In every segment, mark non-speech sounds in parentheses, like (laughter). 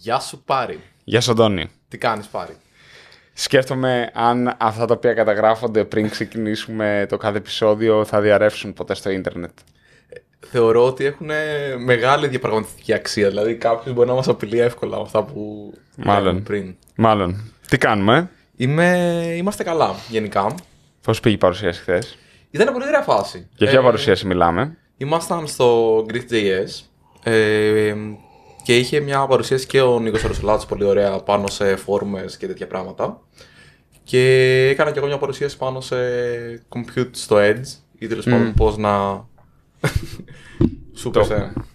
Γεια σου Πάρη. Γεια σου Αντώνη. Τι κάνεις Πάρη. Σκέφτομαι αν αυτά τα οποία καταγράφονται πριν ξεκινήσουμε το κάθε επεισόδιο θα διαρρεύσουν ποτέ στο ίντερνετ. Θεωρώ ότι έχουν μεγάλη διαπραγματευτική αξία. Δηλαδή κάποιος μπορεί να μας απειλεί εύκολα από αυτά που Μάλλον. πριν. Μάλλον. Τι κάνουμε. Είμαι... Είμαστε καλά γενικά. Πώς πήγε η παρουσίαση χθες. Ήταν πολύ ωραία φάση. Για ποια ε... παρουσίαση μιλάμε. Ήμασταν στο Greek.js. Ε, και είχε μια παρουσίαση και ο Νίκος Αρουσολάτη πολύ ωραία πάνω σε φόρμες και τέτοια πράγματα. Και έκανα και εγώ μια παρουσίαση πάνω σε compute στο Edge ή τέλος mm. πάντων πώς να. Σου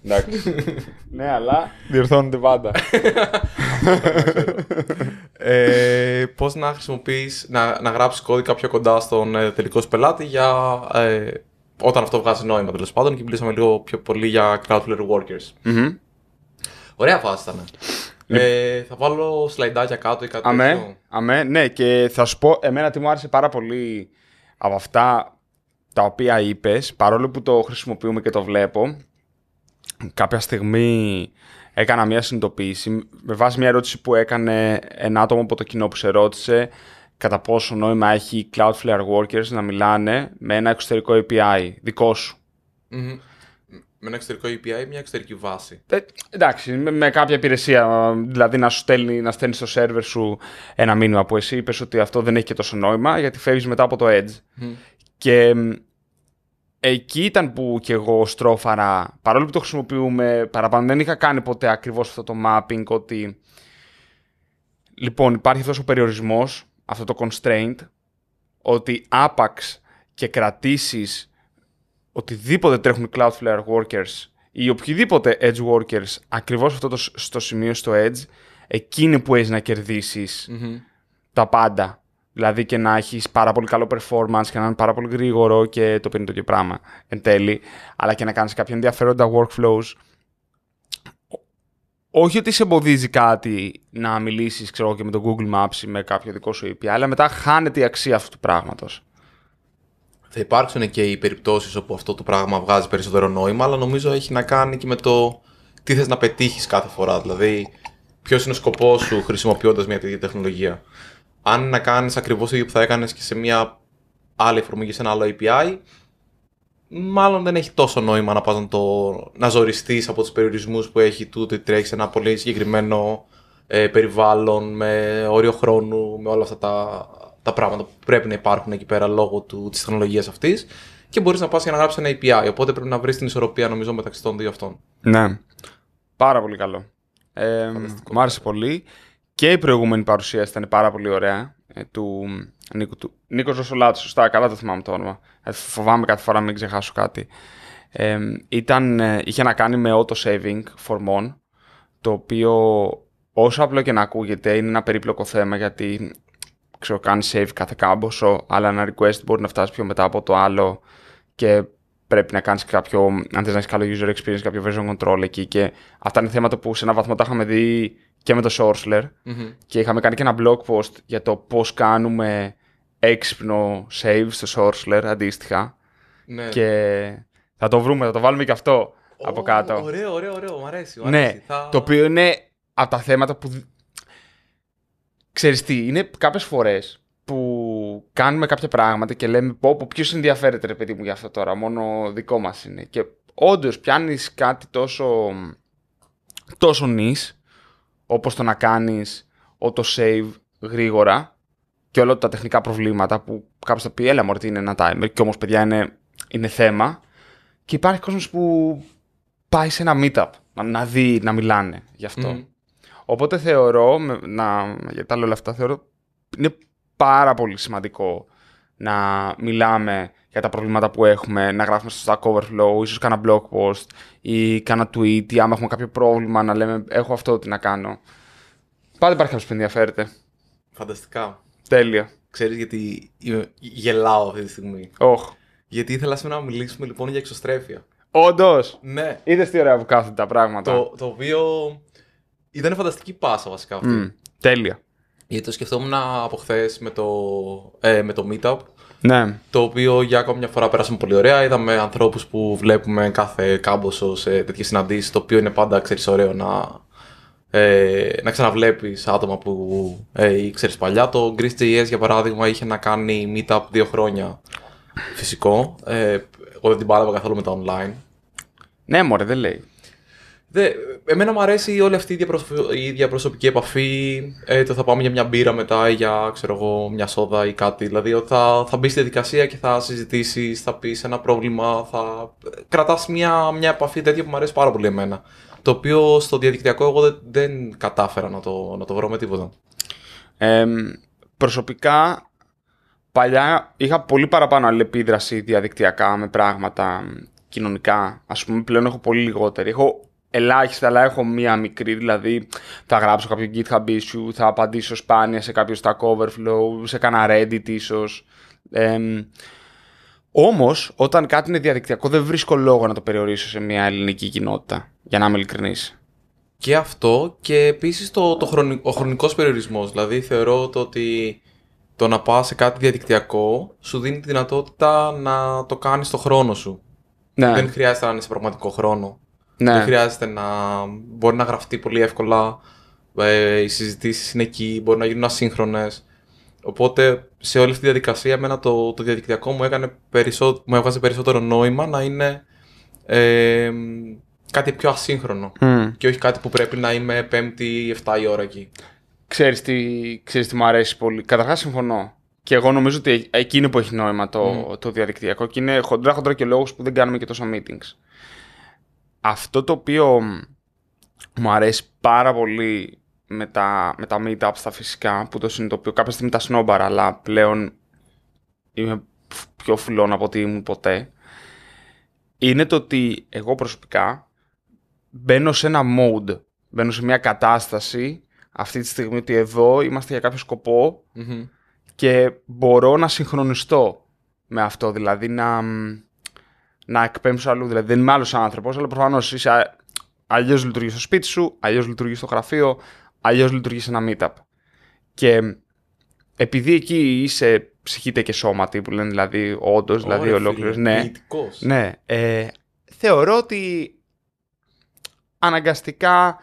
Εντάξει. (laughs) ναι, αλλά διορθώνονται πάντα. (laughs) ε, Πώς να χρησιμοποιείς, να, να γράψεις κώδικα πιο κοντά στον ε, τελικός σου πελάτη για. Ε, όταν αυτό βγάζει νόημα τέλος πάντων και μιλήσαμε λίγο πιο πολύ για Cloudflare Workers. Mm-hmm. Ωραία φάση ήταν. Ε, θα βάλω σλαϊντάκια κάτω ή κάτι αμέ, τέτοιο. Αμέ, ναι, και θα σου πω, εμένα τι μου άρεσε πάρα πολύ από αυτά τα οποία είπες, παρόλο που το χρησιμοποιούμε και το βλέπω, κάποια στιγμή έκανα μια συνειδητοποίηση με βάση μια ερώτηση που έκανε ένα άτομο από το κοινό που σε ρώτησε κατά πόσο νόημα έχει οι Cloudflare Workers να μιλάνε με ένα εξωτερικό API δικό σου με ένα εξωτερικό API, ή μια εξωτερική βάση. Ε, εντάξει, με, κάποια υπηρεσία. Ε, δηλαδή να σου στέλνει, να στέλνεις στο σερβερ σου ένα μήνυμα που εσύ είπες ότι αυτό δεν έχει και τόσο νόημα, γιατί φεύγεις μετά από το Edge. Και εκεί ήταν που κι εγώ στρώφαρα, παρόλο που το χρησιμοποιούμε παραπάνω, δεν είχα κάνει ποτέ ακριβώς αυτό το mapping ότι λοιπόν υπάρχει αυτός ο περιορισμός, αυτό το constraint, ότι άπαξ και κρατήσεις οτιδήποτε τρέχουν Cloudflare workers ή οποιοδήποτε edge workers ακριβώς αυτό το, στο σημείο στο edge, εκείνη που έχεις να κερδισεις τα πάντα. Δηλαδή και να έχεις πάρα πολύ καλό performance και να είναι πάρα πολύ γρήγορο και το πίνει το και πράγμα εν τέλει. Αλλά και να κάνεις κάποια ενδιαφέροντα workflows. Όχι ότι σε εμποδίζει κάτι να μιλήσεις, ξέρω και με το Google Maps ή με κάποιο δικό σου API, αλλά μετά χάνεται η αξία αυτού του πράγματος θα υπάρξουν και οι περιπτώσεις όπου αυτό το πράγμα βγάζει περισσότερο νόημα, αλλά νομίζω έχει να κάνει και με το τι θες να πετύχεις κάθε φορά. Δηλαδή, ποιος είναι ο σκοπός σου χρησιμοποιώντας μια τέτοια τεχνολογία. Αν να κάνεις ακριβώς το ίδιο που θα έκανες και σε μια άλλη εφαρμογή, σε ένα άλλο API, μάλλον δεν έχει τόσο νόημα να πας το, να ζοριστείς από τους περιορισμούς που έχει το ότι τρέχεις σε ένα πολύ συγκεκριμένο ε, περιβάλλον με όριο χρόνου, με όλα αυτά τα τα πράγματα που πρέπει να υπάρχουν εκεί πέρα λόγω της τεχνολογίας αυτής. Και μπορείς να πας και να γράψεις ένα API. Οπότε πρέπει να βρεις την ισορροπία, νομίζω, μεταξύ των δύο αυτών. Ναι. Πάρα πολύ καλό. Ε, μ' άρεσε πολύ. Και η προηγούμενη παρουσίαση ήταν πάρα πολύ ωραία. Ε, του Νίκο του... Νίκος σωστά, καλά το θυμάμαι το όνομα. Ε, φοβάμαι κάθε φορά να μην ξεχάσω κάτι. Ε, ήταν, ε, είχε να κάνει με auto saving φορμών, το οποίο όσο απλό και να ακούγεται είναι ένα περίπλοκο θέμα γιατί ξέρω, κάνει save κάθε κάμποσο, αλλά ένα request μπορεί να φτάσει πιο μετά από το άλλο και πρέπει να κάνεις κάποιο, αν θες να έχεις καλό user experience, κάποιο version control εκεί. Και αυτά είναι θέματα που σε ένα βαθμό τα είχαμε δει και με το Sourceler. Και είχαμε κάνει και ένα blog post για το πώς κάνουμε έξυπνο save στο Sourceler αντίστοιχα. Ναι. Και θα το βρούμε, θα το βάλουμε και αυτό από κάτω. Ωραίο, ωραίο, ωραίο. μου αρέσει. Ναι, Το οποίο είναι από τα θέματα που Ξέρεις τι, είναι κάποιες φορές που κάνουμε κάποια πράγματα και λέμε πω, πω ενδιαφέρεται ρε παιδί μου για αυτό τώρα, μόνο δικό μας είναι. Και όντως πιάνεις κάτι τόσο, τόσο νης, όπως το να κάνεις auto-save γρήγορα και όλα τα τεχνικά προβλήματα που κάποιος θα πει έλα μωρέ είναι ένα timer και όμως παιδιά είναι, είναι θέμα και υπάρχει κόσμος που πάει σε ένα meetup να, δει, να μιλάνε γι' αυτό. Οπότε θεωρώ, να, γιατί τα όλα αυτά, θεωρώ είναι πάρα πολύ σημαντικό να μιλάμε για τα προβλήματα που έχουμε, να γράφουμε στο Stack Overflow, ίσως κάνα blog post ή κάνα tweet ή άμα έχουμε κάποιο πρόβλημα να λέμε έχω αυτό τι να κάνω. Πάντα υπάρχει κάποιος που ενδιαφέρεται. Φανταστικά. Τέλεια. Ξέρεις γιατί γελάω αυτή τη στιγμή. Όχι. Oh. Γιατί ήθελα σήμερα να μιλήσουμε λοιπόν για εξωστρέφεια. Όντως! Ναι. Είδες τι ωραία που κάθονται τα πράγματα. Το, το οποίο ήταν φανταστική πάσα βασικά αυτή. τέλεια. Γιατί το σκεφτόμουν από χθες με, το, ε, το Meetup. Ναι. Το οποίο για ακόμη μια φορά πέρασαμε πολύ ωραία. Είδαμε ανθρώπους που βλέπουμε κάθε κάμποσο σε τέτοιες συναντήσεις. Το οποίο είναι πάντα ξέρεις ωραίο να, ε, να ξαναβλέπεις άτομα που ε, ήξερες παλιά. Το GreeceJS για παράδειγμα είχε να κάνει Meetup δύο χρόνια φυσικό. Ε, εγώ δεν την πάλευα καθόλου με τα online. Ναι, μωρέ, δεν λέει. Δε, εμένα μου αρέσει όλη αυτή η, διαπροσωπική επαφή. Ε, το θα πάμε για μια μπύρα μετά ή για ξέρω εγώ, μια σόδα ή κάτι. Δηλαδή ότι θα, θα μπεις στη διαδικασία και θα συζητήσεις, θα πεις ένα πρόβλημα. Θα... Ε, Κρατάς μια, μια επαφή τέτοια που μου αρέσει πάρα πολύ εμένα. Το οποίο στο διαδικτυακό εγώ δεν, κατάφερα να το, να το βρω με τίποτα. Ε, προσωπικά παλιά είχα πολύ παραπάνω αλληλεπίδραση διαδικτυακά με πράγματα κοινωνικά. Ας πούμε πλέον έχω πολύ λιγότερη. Έχω ελάχιστα, αλλά έχω μία μικρή, δηλαδή θα γράψω κάποιο GitHub issue, θα απαντήσω σπάνια σε κάποιο Stack Overflow, σε κανένα Reddit ίσως. Ε, Όμως, όταν κάτι είναι διαδικτυακό, δεν βρίσκω λόγο να το περιορίσω σε μια ελληνική κοινότητα. Για να είμαι ειλικρινής. Και αυτό και επίσης το, το χρονι, ο χρονικός περιορισμός. Δηλαδή, θεωρώ το ότι το να πας σε κάτι διαδικτυακό σου δίνει τη δυνατότητα να το κάνεις στο χρόνο σου. Ναι. Δεν χρειάζεται να είναι σε πραγματικό χρόνο. Ναι. Δεν χρειάζεται να μπορεί να γραφτεί πολύ εύκολα. Ε, οι συζητήσεις είναι εκεί, μπορεί να γίνουν ασύγχρονες. Οπότε σε όλη αυτή τη διαδικασία, εμένα το, το διαδικτυακό μου, έκανε περισσό, μου έβγαζε περισσότερο νόημα να είναι ε, κάτι πιο ασύγχρονο. Mm. Και όχι κάτι που πρέπει να είμαι 5η ή 7 η ώρα εκεί. ξέρεις τι, τι μου αρέσει πολύ. Καταρχάς συμφωνώ. Και εγώ νομίζω ότι εκείνο που έχει νόημα το, το διαδικτυακό και είναι χοντρά χοντρά και λόγους που δεν κάνουμε και τόσα meetings αυτό το οποίο μου αρέσει πάρα πολύ με τα, με τα τα φυσικά που το συνειδητοποιώ κάποια στιγμή τα σνόμπαρα αλλά πλέον είμαι πιο φιλόν από ότι ήμουν ποτέ είναι το ότι εγώ προσωπικά μπαίνω σε ένα mode, μπαίνω σε μια κατάσταση αυτή τη στιγμή ότι εδώ είμαστε για κάποιο και μπορώ να συγχρονιστώ με αυτό δηλαδή να να εκπέμψω αλλού. Δηλαδή δεν είμαι άλλος άνθρωπος, αλλά προφανώς είσαι. Αλλιώς λειτουργείς στο σπίτι σου, αλλιώς λειτουργείς στο γραφείο, αλλιώς λειτουργείς σε ένα meetup. Και επειδή εκεί είσαι ψυχήτε και σώματι, που λένε δηλαδή όντως, δηλαδή ολόκληρο. Ναι, ναι ε, θεωρώ ότι αναγκαστικά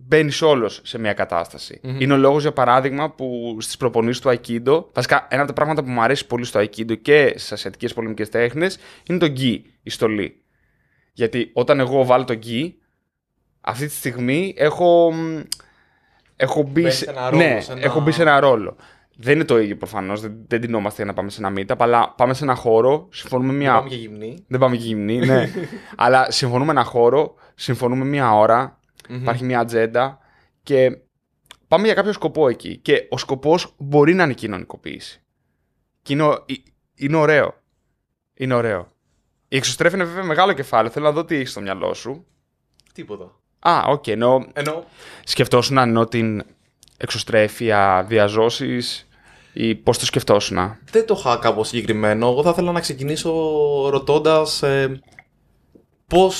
μπαίνεις όλος σε μια κατασταση Είναι ο λόγος, για παράδειγμα, που στις προπονήσεις του Αικίντο... βασικά ένα από τα πράγματα που μου αρέσει πολύ στο Αικίντο και στις ασιατικές πολεμικές τέχνες, είναι το γκί, η στολή. Γιατί όταν εγώ βάλω το γκί, αυτή τη στιγμή έχω. Έχω μπει, σε... Ρόλο, ναι, ένα... έχω μπει σε ένα ρόλο. Δεν είναι το ίδιο προφανώς. Δεν, δεν τεινόμαστε για να πάμε σε ένα meetup, αλλά πάμε σε ένα χώρο. Συμφωνούμε μια. Δεν πάμε και γυμνή. Δεν πάμε και γυμνή, ναι. (laughs) αλλά συμφωνούμε ένα χώρο, συμφωνούμε μια ώρα, mm-hmm. υπάρχει μια ατζέντα και πάμε για κάποιο σκοπό εκεί. Και ο σκοπός μπορεί να είναι κοινωνικοποίηση. Και είναι, είναι ωραίο. Είναι ωραίο. Η εξωστρέφη είναι βέβαια μεγάλο κεφάλαιο. Θέλω να δω τι έχεις στο μυαλό σου. Τίποτα. Α, οκ. Okay, ενώ... ενώ... Σκεφτόσουν ενώ την εξωστρέφεια, διαζώσεις ή πώς το σκεφτόσουν. Δεν το είχα κάπως συγκεκριμένο. Εγώ θα ήθελα να ξεκινήσω ρωτώντας ε, πώς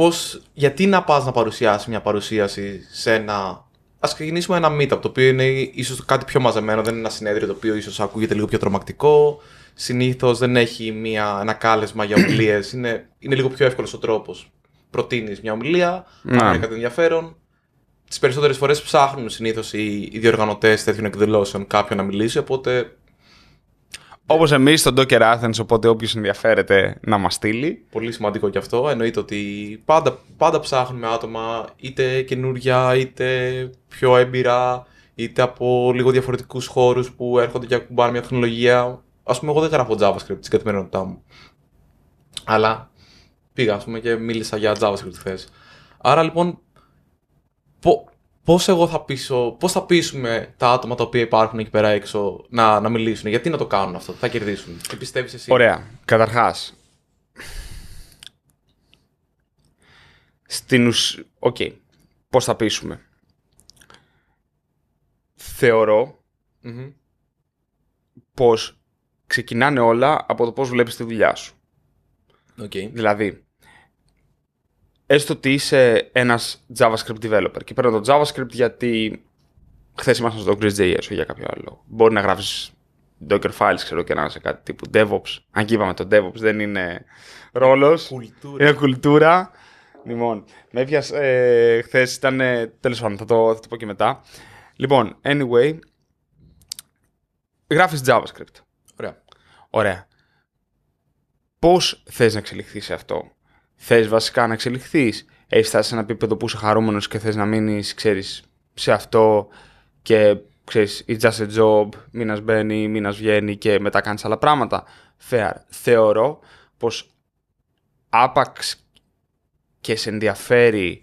πώς, γιατί να πας να παρουσιάσεις μια παρουσίαση σε ένα... Ας ξεκινήσουμε ένα meetup, το οποίο είναι ίσως κάτι πιο μαζεμένο, δεν είναι ένα συνέδριο το οποίο ίσως ακούγεται λίγο πιο τρομακτικό, Συνήθως δεν έχει μια, ένα κάλεσμα για ομιλίες. είναι, είναι λίγο πιο εύκολος ο τρόπος. Προτείνεις μια ομιλία, να κάνει κάτι ενδιαφέρον, τις περισσότερες φορές ψάχνουν συνήθως οι, οι διοργανωτές τέτοιων εκδηλώσεων κάποιον να μιλήσει. Οπότε Όπως εμείς στο Docker Athens, οπότε όποιος ενδιαφέρεται να μας στείλει. Πολύ σημαντικό και αυτό. Εννοείται ότι πάντα, πάντα ψάχνουμε άτομα, είτε καινούρια, είτε πιο έμπειρα, είτε από λίγο διαφορετικούς χώρους που έρχονται και ακουμπάνε μια τεχνολογία. Ας πούμε, εγώ δεν γράφω JavaScript στην καθημερινότητά μου. Αλλά πήγα, ας πούμε, και μίλησα για JavaScript χθες. Άρα λοιπόν, πώς εγώ θα πείσω, πώς θα πείσουμε τα άτομα τα οποία υπάρχουν εκεί πέρα έξω να, να μιλήσουν, γιατί να το κάνουν αυτό, θα κερδίσουν. Τι πιστεύεις εσύ. Ωραία. Καταρχάς. Στην ουσία. Οκ. Okay. Πώς θα πείσουμε. Θεωρώ πως ξεκινάνε όλα από το πώς βλέπεις τη δουλειά σου. Okay. Δηλαδή, έστω ότι είσαι ένας JavaScript developer. Και παίρνω το JavaScript γιατί χθες ήμασταν στο Grid.js ή για κάποιο άλλο Μπορεί να γράφεις Docker files, ξέρω και να είσαι κάτι τύπου DevOps. Αν και το DevOps δεν είναι ρόλος. Είναι κουλτούρα. Λοιπόν, με έπιασες ε, χθες, ήταν. Τέλος πάντων, θα το, το πω και μετά. Λοιπόν, anyway, γράφεις JavaScript. Ωραία. Ωραία. Πώς θες να εξελιχθεί σε αυτό, Θες βασικά να εξελιχθείς. Έχεις φτάσει σε ένα επίπεδο που είσαι χαρούμενος και θες να μείνεις, ξέρεις, σε αυτό και ξέρεις, it's just a job. Μήνας μπαίνει, μήνας βγαίνει και μετά κάνεις άλλα πράγματα. Fair. Θεωρώ πως άπαξ και σε ενδιαφέρει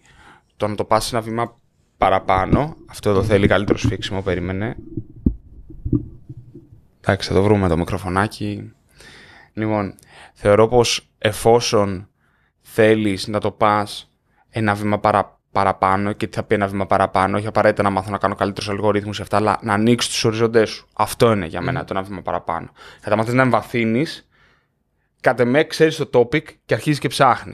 το να το πας ένα βήμα παραπάνω. Αυτό εδώ θέλει καλύτερο σφίξιμο, περίμενε. Εντάξει, θα το βρούμε το μικροφωνάκι. Λοιπόν, θεωρώ πως εφόσον Θέλεις να το πας ένα βήμα παρα, παραπάνω και τι θα πει ένα βήμα παραπάνω, όχι απαραίτητα να μάθω να κάνω καλύτερους αλγορίθμους σε αυτά, αλλά να ανοίξεις τους οριζοντές σου. Αυτό είναι για μένα το ένα βήμα παραπάνω. Θα τα μάθεις να εμβαθύνεις, Κατ' εμέ, ξέρεις το topic και αρχίζεις και ψάχνεις.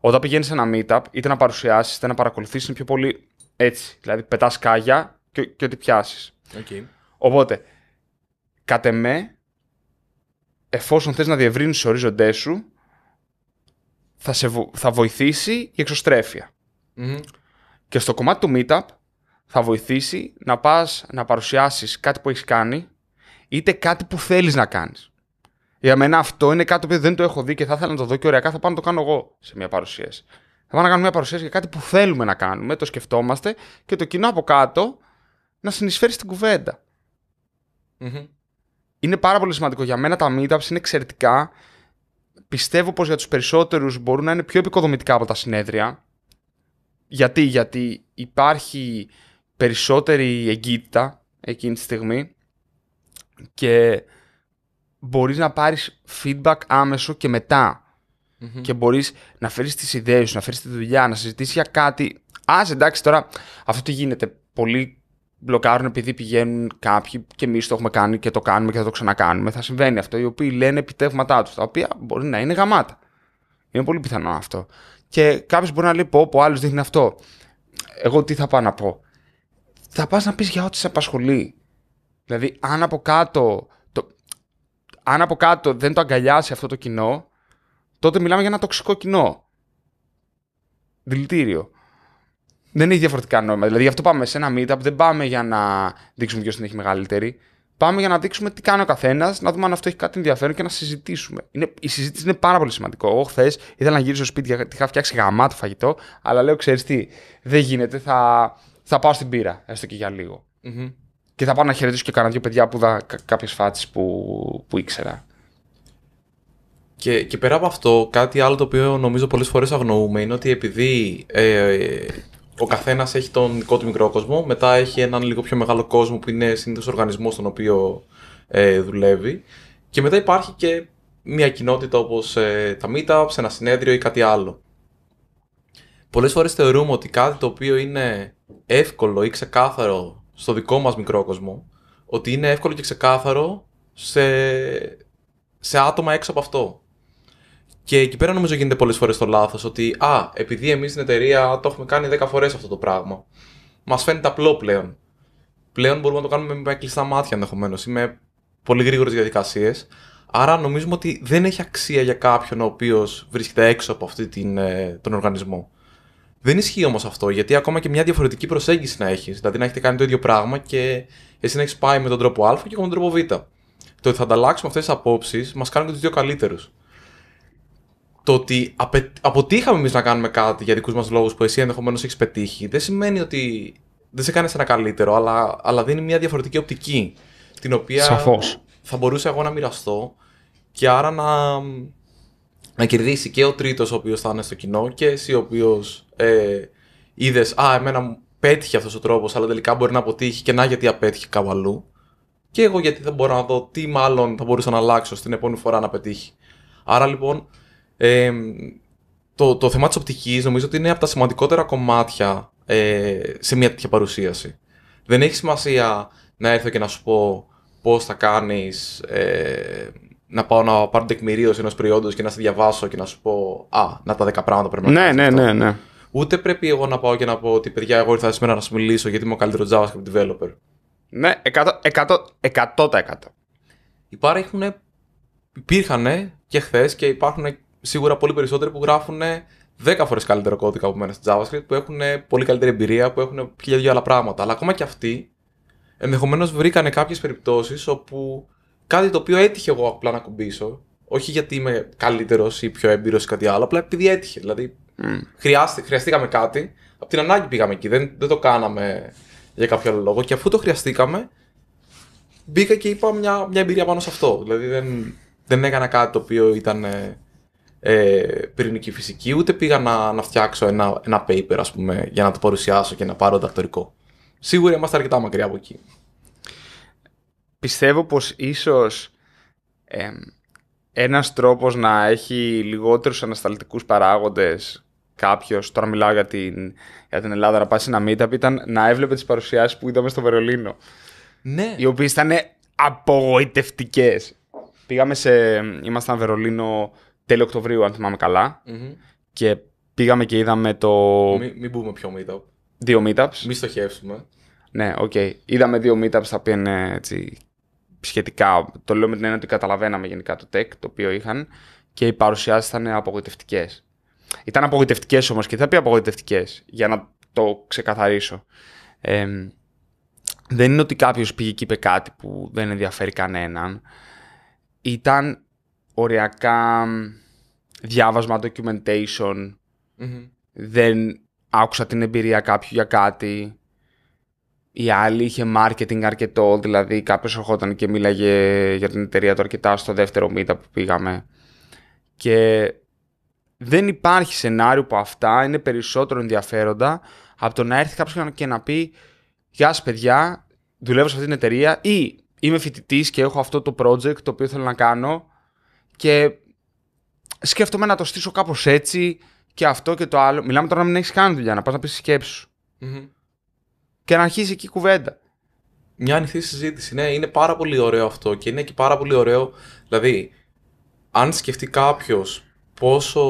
Όταν πηγαίνεις σε ένα meetup, είτε να παρουσιάσεις είτε να παρακολουθήσεις, είναι πιο πολύ έτσι. Δηλαδή, πετάς κάγια και, και ό,τι πιάσεις. Okay. Οπότε, κατ' εμέ, εφόσον θες να διευρύνεις τους οριζόντε σου, θα, σε, θα βοηθήσει η εξωστρέφεια. Και στο κομμάτι του meetup θα βοηθήσει να πας να παρουσιάσεις κάτι που έχεις κάνει είτε κάτι που θέλεις να κάνεις. Για μένα αυτό είναι κάτι που δεν το έχω δει και θα ήθελα να το δω και ωριακά θα πάω να το κάνω εγώ σε μια παρουσίαση. Θα πάω να κάνω μια παρουσίαση για κάτι που θέλουμε να κάνουμε, το σκεφτόμαστε και το κοινό από κάτω να συνεισφέρει στην κουβεντα mm Είναι πάρα πολύ σημαντικό. Για μένα τα meetups είναι εξαιρετικά πιστεύω πως για τους περισσότερους μπορούν να είναι πιο επικοδομητικά από τα συνέδρια. Γιατί, γιατί υπάρχει περισσότερη εγκύτητα εκείνη τη στιγμή και μπορείς να πάρεις feedback άμεσο και μετα και μπορείς να φέρεις τις ιδέες σου, να φέρεις τη δουλειά, να συζητήσεις για κάτι. Ας, εντάξει τώρα, αυτό τι γίνεται, πολύ μπλοκάρουν επειδή πηγαίνουν κάποιοι και εμείς το έχουμε κάνει και το κάνουμε και θα το ξανακάνουμε. Θα συμβαίνει αυτό. Οι οποίοι λένε επιτεύγματά τους, τα οποία μπορεί να είναι γαμάτα. Είναι πολύ πιθανό αυτό. Και κάποιος μπορεί να λέει: Πω, πω, άλλος δείχνει αυτό. Εγώ τι θα πάω να πω. Θα πας να πεις για ό,τι σε απασχολεί. Δηλαδή, αν από κάτω. Αν από κάτω δεν το αγκαλιάσει αυτό το κοινό, τότε μιλάμε για ένα τοξικό κοινό. Δηλητήριο δεν έχει διαφορετικά νόημα. Δηλαδή, γι' αυτό πάμε σε ένα meetup, δεν πάμε για να δείξουμε ποιος την έχει μεγαλύτερη. Πάμε για να δείξουμε τι κάνει ο καθένας, να δούμε αν αυτό έχει κάτι ενδιαφέρον και να συζητήσουμε. Είναι, η συζήτηση είναι πάρα πολύ σημαντικό. Εγώ χθες ήθελα να γυρίσω στο σπίτι γιατί είχα φτιάξει το φαγητό, αλλά λέω: Ξέρεις τι, δεν γίνεται, θα, θα πάω στην πύρα, έστω και για λίγο. Και θα πάω να χαιρετήσω και κανένα δύο παιδιά που είδα κάποιες φάτσεις που, που ήξερα. Και, και πέρα από αυτό, κάτι άλλο το οποίο νομίζω πολλές φορές αγνοούμε είναι ότι επειδή ε, ο καθένας έχει τον δικό του μικρό κόσμο. Μετά έχει έναν λίγο πιο μεγάλο κόσμο που είναι συνήθως ο οργανισμός στον οποίο ε, δουλεύει. Και μετά υπάρχει και μια κοινότητα όπως ε, τα meetups, ένα συνέδριο ή κάτι άλλο. Πολλές φορές θεωρούμε ότι κάτι το οποίο είναι εύκολο ή ξεκάθαρο στο δικό μας μικρό κόσμο, ότι είναι εύκολο και ξεκάθαρο σε, σε άτομα έξω από αυτό. Και εκεί πέρα νομίζω γίνεται πολλές φορές το λάθος ότι, α, επειδή εμείς στην εταιρεία το έχουμε κάνει 10 φορές αυτό το πράγμα, μας φαίνεται απλό πλέον. Πλέον μπορούμε να το κάνουμε με κλειστά μάτια ενδεχομένως ή με πολύ γρήγορες διαδικασίες. Άρα νομίζουμε ότι δεν έχει αξία για κάποιον ο οποίος βρίσκεται έξω από αυτή την, ε, τον οργανισμό. Δεν ισχύει όμως αυτό, γιατί ακόμα και μια διαφορετική προσέγγιση να έχεις. Δηλαδή να έχετε κάνει το ίδιο πράγμα και εσύ να έχεις πάει με τον τρόπο Α και εγώ με τον τρόπο Β. Το ότι θα ανταλλάξουμε αυτές τις απόψεις μας κάνει και του δύο καλύτερου το ότι απε... αποτύχαμε εμείς να κάνουμε κάτι για δικούς μας λόγους που εσύ ενδεχομένως έχεις πετύχει, δεν σημαίνει ότι δεν σε κάνει ένα καλύτερο, αλλά, αλλά δίνει μια διαφορετική οπτική. Την οποία Σαφώς. θα μπορούσα εγώ να μοιραστώ και άρα να, να κερδίσει και ο τρίτος ο οποίος θα είναι στο κοινό και εσύ ο οποίος ε, είδες, Α, εμένα μου πέτυχε αυτός ο τρόπος, αλλά τελικά μπορεί να αποτύχει και να γιατί απέτυχε κάπου αλλού. Και εγώ γιατί δεν μπορώ να δω τι μάλλον θα μπορούσα να αλλάξω στην επόμενη φορά να πετύχει. Άρα λοιπόν ε, το, το θέμα της οπτικής νομίζω ότι είναι από τα σημαντικότερα κομμάτια ε, σε μια τέτοια παρουσίαση. Δεν έχει σημασία να έρθω και να σου πω πώς θα κάνεις. Ε, να πάω να πάρω τεκμηρίωση ενός προϊόντος και να σε διαβάσω και να σου πω Α, να τα δέκα πράγματα πρέπει να ναι, ναι, ναι, ναι. Ούτε πρέπει εγώ να πάω και να πω ότι παιδιά, εγώ ήρθα σήμερα να σου μιλήσω γιατί είμαι ο καλύτερος JavaScript developer. Ναι, 100%. 100%. Υπάρχουν, υπήρχαν και χθες και υπάρχουν σίγουρα πολύ περισσότεροι που γράφουν 10 φορές καλύτερο κώδικα από μένα στο JavaScript, που έχουν πολύ καλύτερη εμπειρία, που έχουν χίλια δύο άλλα πράγματα. Αλλά ακόμα και αυτοί ενδεχομένως βρήκανε κάποιες περιπτώσεις όπου κάτι το οποίο έτυχε εγώ απλά να κουμπίσω, όχι γιατί είμαι καλύτερος ή πιο έμπειρος ή κάτι άλλο, απλά επειδή έτυχε. Δηλαδή, χρειαστήκαμε κάτι, από την ανάγκη πήγαμε εκεί. Δεν, δεν το κάναμε για κάποιο άλλο λόγο. Και αφού το χρειαστήκαμε, μπήκα και είπα μια, μια εμπειρία πάνω σε αυτό. Δηλαδή, δεν, δεν έκανα κάτι το οποίο ήταν ε, ε, πυρηνική φυσική, ούτε πήγα να, να φτιάξω ένα, ένα paper, ας πούμε, για να το παρουσιάσω και να πάρω δακτορικό. Σίγουρα είμαστε αρκετά μακριά από εκεί. Πιστεύω πως ίσως ε, ένας τρόπος να έχει λιγότερους ανασταλτικούς παράγοντες κάποιος, τώρα μιλάω για την, για την Ελλάδα, να πάει σε ένα meetup, ήταν να έβλεπε τις παρουσιάσεις που είδαμε στο Βερολίνο. Ναι. Οι οποίες ήταν απογοητευτικές. Πήγαμε σε. ήμασταν Βερολίνο τέλειο Οκτωβρίου, αν θυμάμαι καλά, mm-hmm. Και πήγαμε και είδαμε το. Μην, μην πούμε πιο meetup. Δύο meetups. Μην στοχεύσουμε. Ναι, οκ. Okay. Είδαμε δύο meetups τα οποία είναι έτσι, σχετικά. Το λέω με την έννοια ότι καταλαβαίναμε γενικά το tech το οποίο είχαν και οι παρουσιάσεις ήταν απογοητευτικές. Ήταν απογοητευτικές όμως και θα πει απογοητευτικές για να το ξεκαθαρίσω. Ε, δεν είναι ότι κάποιος πήγε και είπε κάτι που δεν ενδιαφέρει κανέναν. Ήταν οριακά διάβασμα, documentation. Δεν άκουσα την εμπειρία κάποιου για κάτι. Η άλλη είχε marketing αρκετό, δηλαδή κάποιος ερχόταν και μίλαγε για την εταιρεία του αρκετά στο δεύτερο meetup που πήγαμε. Και δεν υπάρχει σενάριο που αυτά είναι περισσότερο ενδιαφέροντα από το να έρθει κάποιος και να πει Γεια σας, παιδιά, δουλεύω σε αυτή την εταιρεία ή είμαι φοιτητής και έχω αυτό το project το οποίο θέλω να κάνω και σκέφτομαι να το στήσω κάπως έτσι και αυτό και το άλλο. Μιλάμε τώρα να μην έχεις καν δουλειά, να πας να πεις σκέψη Και να αρχίσει εκεί η κουβέντα. Μια ανοιχτή συζήτηση. Ναι, είναι πάρα πολύ ωραίο αυτό και είναι και πάρα πολύ ωραίο. Δηλαδή, αν σκεφτεί κάποιος πόσο,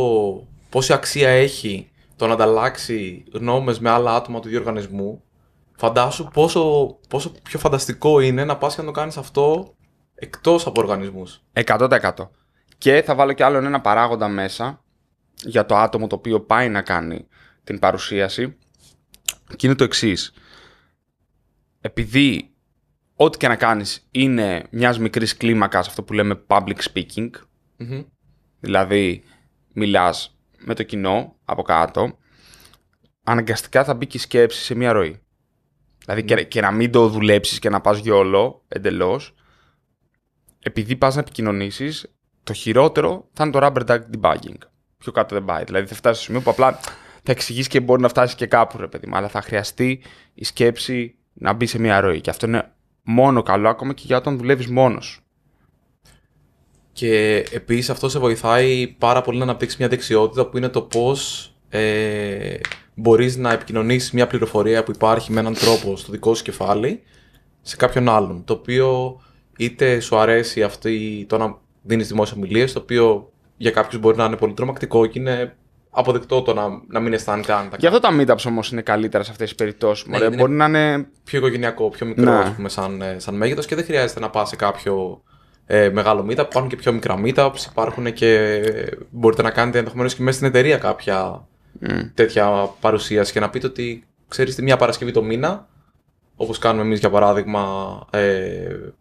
πόση αξία έχει το να ανταλλάξει γνώμες με άλλα άτομα του ίδιου οργανισμού, φαντάσου πόσο, πόσο πιο φανταστικό είναι να πας και να το κάνεις αυτό εκτός από οργανισμούς. 100%. Και θα βάλω κι άλλο ένα παράγοντα μέσα για το άτομο το οποίο πάει να κάνει την παρουσίαση. Και είναι το εξής. Επειδή ό,τι και να κάνεις είναι μιας μικρής κλίμακας αυτό που λέμε public speaking, δηλαδή μιλάς με το κοινό από κάτω, αναγκαστικά θα μπει και η σκέψη σε μια ροή. Δηλαδή και, να μην το δουλέψεις και να πας γιόλο εντελώς, επειδή πας να επικοινωνήσεις, το χειρότερο θα είναι το rubber duck debugging. Πιο κάτω δεν πάει. Δηλαδή θα φτάσει στο σημείο που απλά θα εξηγείς και μπορεί να φτάσει και κάπου, ρε παιδί μου. Αλλά θα χρειαστεί η σκέψη να μπει σε μια ροή. Και αυτό είναι μόνο καλό ακόμα και για όταν δουλεύεις μόνος. Και επίσης αυτό σε βοηθάει πάρα πολύ να αναπτύξεις μια δεξιότητα που είναι το πώς ε, μπορείς να επικοινωνήσεις μια πληροφορία που υπάρχει με έναν τρόπο στο δικό σου κεφάλι σε κάποιον άλλον. Το οποίο είτε σου αρέσει αυτή, το να δίνεις δημόσια ομιλίες, το οποίο για κάποιους μπορεί να είναι πολύ τρομακτικό και είναι αποδεκτό το να, να μην αισθάνεται άνετα. Γι' αυτό τα meetups όμως είναι καλύτερα σε αυτές τις περιπτώσεις. Ναι, μπορεί να είναι. Πιο οικογενειακό, πιο μικρό, ναι. πούμε, σαν, ε, σαν μέγεθος και δεν χρειάζεται να πας σε κάποιο ε, μεγάλο meetup. Υπάρχουν και πιο μικρά meetups, υπάρχουν και. Μπορείτε να κάνετε ενδεχομένως και μέσα στην εταιρεία κάποια mm. τέτοια παρουσίαση και να πείτε ότι ξέρεις τη μία Παρασκευή το μήνα. Όπως κάνουμε εμείς για παράδειγμα ε,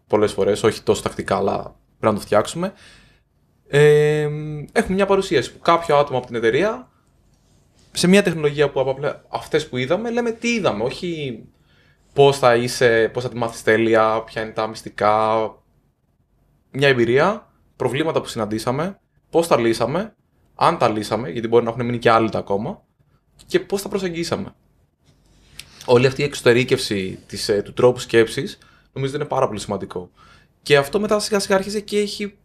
πολλές φορές, όχι τόσο τακτικά, αλλά πρέπει να το φτιάξουμε. Ε, έχουμε μια παρουσίαση που κάποιο άτομο από την εταιρεία σε μια τεχνολογία που από απλά αυτές που είδαμε λέμε τι είδαμε, όχι πώς θα είσαι, πώς θα τη μάθεις τέλεια, ποια είναι τα μυστικά, μια εμπειρία, προβλήματα που συναντήσαμε, πώς τα λύσαμε, αν τα λύσαμε, γιατί μπορεί να έχουν μείνει και άλλοι τα ακόμα, και πώς τα προσεγγίσαμε. Όλη αυτή η εξωτερήκευση της, ε, του τρόπου σκέψης, νομίζω ότι είναι πάρα πολύ σημαντικό. Και αυτό μετά σιγά σιγά αρχίζει και έχει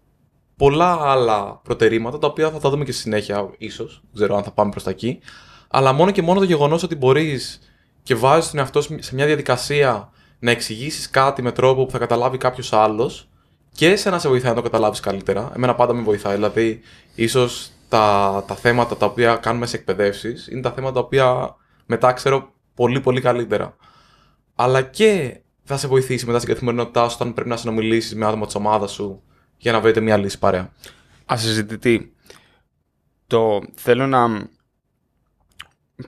πολλά άλλα προτερήματα, τα οποία θα τα δούμε και στη συνέχεια, ίσως. Δεν ξέρω αν θα πάμε προς τα εκεί. Αλλά μόνο και μόνο το γεγονός ότι μπορείς και βάζεις τον εαυτό σε μια διαδικασία να εξηγήσεις κάτι με τρόπο που θα καταλάβει κάποιος άλλος και εσένα σε βοηθάει να το καταλάβεις καλύτερα. Εμένα πάντα με βοηθάει. Δηλαδή, ίσως τα, τα θέματα τα οποία κάνουμε σε εκπαιδεύσεις είναι τα θέματα τα οποία μετά ξέρω πολύ πολύ καλύτερα. Αλλά και θα σε βοηθήσει μετά στην καθημερινότητά σου όταν πρέπει να συνομιλήσεις με άτομα της ομάδας σου για να βρείτε μια λύση παρέα. Α συζητηθεί. Το θέλω να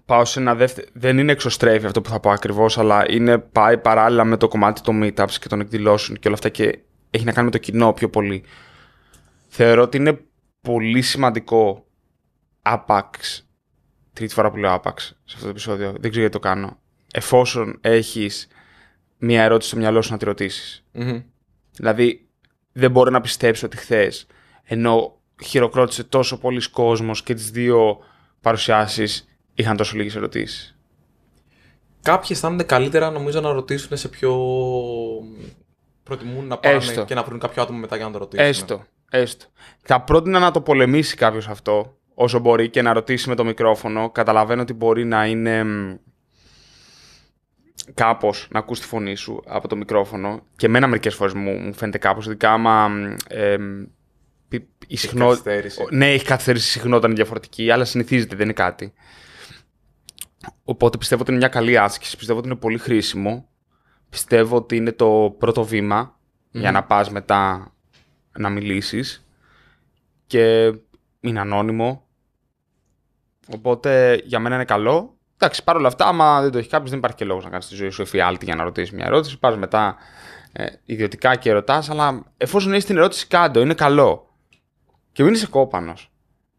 πάω σε ένα δεύτερο. Δεν είναι εξωστρέφει αυτό που θα πω ακριβώς, αλλά είναι πάει παράλληλα με το κομμάτι των meetups και των εκδηλώσεων και όλα αυτά και έχει να κάνει με το κοινό πιο πολύ. Θεωρώ ότι είναι πολύ σημαντικό άπαξ. Τρίτη φορά που λέω άπαξ σε αυτό το επεισόδιο. Δεν ξέρω γιατί το κάνω. Εφόσον έχεις μία ερώτηση στο μυαλό σου να τη ρωτησει Δηλαδή, δεν μπορώ να πιστέψω ότι χθες, ενώ χειροκρότησε τόσο πολλοί κόσμος και τις δύο παρουσιάσεις είχαν τόσο λίγες ερωτήσεις. Κάποιοι αισθάνονται καλύτερα, νομίζω, να ρωτήσουν σε πιο. Προτιμούν να πάνε και να βρουν κάποιο άτομο μετά για να το ρωτήσουν. Έστω. έστω. Θα πρότεινα να το πολεμήσει κάποιος αυτό όσο μπορεί και να ρωτήσει με το μικρόφωνο. Καταλαβαίνω ότι μπορεί να είναι κάπως να ακούς τη φωνή σου από το μικρόφωνο. Και εμένα μερικές φορές μου, μου φαίνεται κάπως, ειδικά άμα. η συχνότητα Ναι, έχει καθυστέρηση συχνότητα είναι διαφορετική, αλλά συνηθίζεται, δεν είναι κάτι. Οπότε πιστεύω ότι είναι μια καλή άσκηση, πιστεύω ότι είναι πολύ χρήσιμο. Πιστεύω ότι είναι το πρώτο βήμα για να πας μετά να μιλήσεις Και είναι ανώνυμο. Οπότε για μένα είναι καλό Εντάξει, παρόλα αυτά, άμα δεν το έχει κάποιος, δεν υπάρχει και λόγος να κάνεις τη ζωή σου εφιάλτη για να ρωτήσεις μια ερώτηση. Πας μετά ε, ιδιωτικά και ρωτάς, αλλά εφόσον έχεις την ερώτηση, κάτω, είναι καλό. Και μην είσαι κόπανος.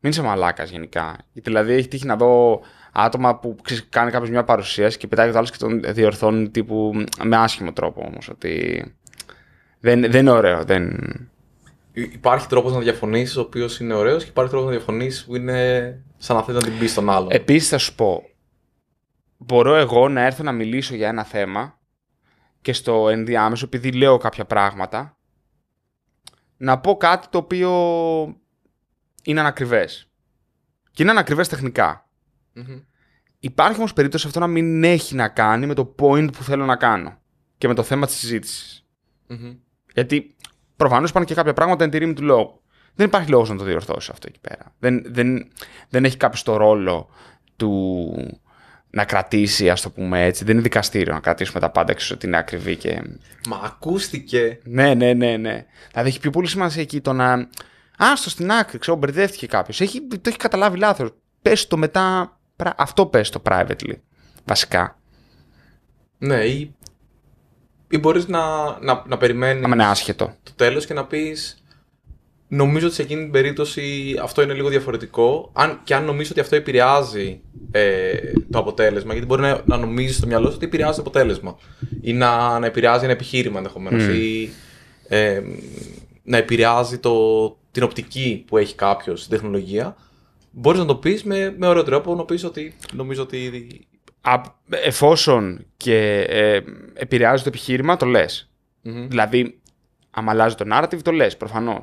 Μην είσαι μαλάκας γενικά. Δηλαδή, έχει τύχει να δω άτομα που κάνει κάποιος μια παρουσίαση και πετάει το άλλο και τον διορθώνει τύπου με άσχημο τρόπο όμως. Ότι δεν, δεν είναι ωραίο. Δεν... Υπάρχει τρόπος να διαφωνήσει, ο οποίος είναι ωραίος, και υπάρχει τρόπος να διαφωνήσει που είναι σαν να θέλει να την πεις στον άλλον. Επίσης, θα σου πω, μπορώ εγώ να έρθω να μιλήσω για ένα θέμα και στο ενδιάμεσο, επειδή λέω κάποια πράγματα, να πω κάτι το οποίο είναι ανακριβές. Και είναι ανακριβές Υπάρχει όμως περίπτωση αυτό να μην έχει να κάνει με το point που θέλω να κάνω και με το θέμα της συζήτησης. Γιατί προφανώς πάνε και κάποια πράγματα εν τη ρήμη του λόγου. Δεν υπάρχει λόγος να το διορθώσει αυτό εκεί πέρα. Δεν, δεν, δεν έχει κάποιο το ρόλο του, να κρατήσει, ας το πούμε έτσι. Δεν είναι δικαστήριο να κρατήσουμε τα πάντα έξω ότι είναι ακριβή και. Μα ακούστηκε. Ναι, ναι, ναι, ναι. Δηλαδή έχει πιο πολύ σημασία εκεί το να. Άστο στην άκρη, ξέρω, μπερδεύτηκε κάποιος. Έχει... Το έχει καταλάβει λάθος. Πες το μετά. Αυτό πες το privately. Βασικά. Ναι, ή, ή μπορείς να, να, να περιμένεις. Να άσχετο. Το τέλος και να πεις. Νομίζω ότι σε εκείνη την περίπτωση αυτό είναι λίγο διαφορετικό. Αν, και αν νομίζω ότι αυτό επηρεάζει ε, το αποτέλεσμα, γιατί μπορεί να, να νομίζεις στο μυαλό σου ότι επηρεάζει το αποτέλεσμα. Ή να, να επηρεάζει ένα επιχείρημα ενδεχομένως. Mm. Ή ε, να επηρεάζει το, την οπτική που έχει κάποιος στην τεχνολογία. Μπορείς να το πεις με, με ωραίο τρόπο, να πεις ότι νομίζω ότι. εφόσον και ε, επηρεάζει το επιχείρημα, το λες. Δηλαδή, αν αλλάζει το narrative, το λες προφανώς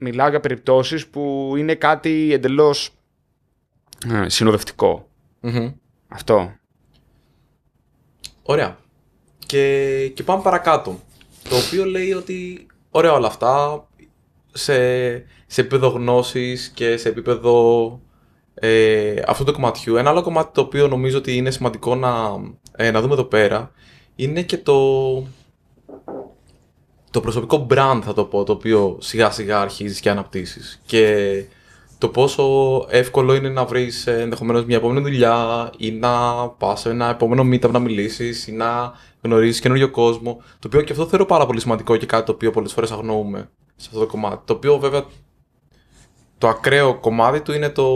μιλάω για περιπτώσεις που είναι κάτι εντελώς ε, συνοδευτικο Αυτό. Ωραία. Και, και πάμε παρακάτω. Το οποίο λέει ότι ωραία όλα αυτά σε, σε επίπεδο γνώσης και σε επίπεδο ε, αυτού του κομματιού. Ένα άλλο κομμάτι το οποίο νομίζω ότι είναι σημαντικό να, ε, να δούμε εδώ πέρα είναι και το, το προσωπικό brand θα το πω, το οποίο σιγά σιγά αρχίζεις και αναπτύσσεις και το πόσο εύκολο είναι να βρεις ε, ενδεχομένως μια επόμενη δουλειά ή να πας σε ένα επόμενο meetup να μιλήσεις ή να γνωρίζεις καινούριο κόσμο, το οποίο και αυτό θεωρώ πάρα πολύ σημαντικό και κάτι το οποίο πολλές φορές αγνοούμε σε αυτό το κομμάτι, το οποίο βέβαια το ακραίο κομμάτι του είναι το,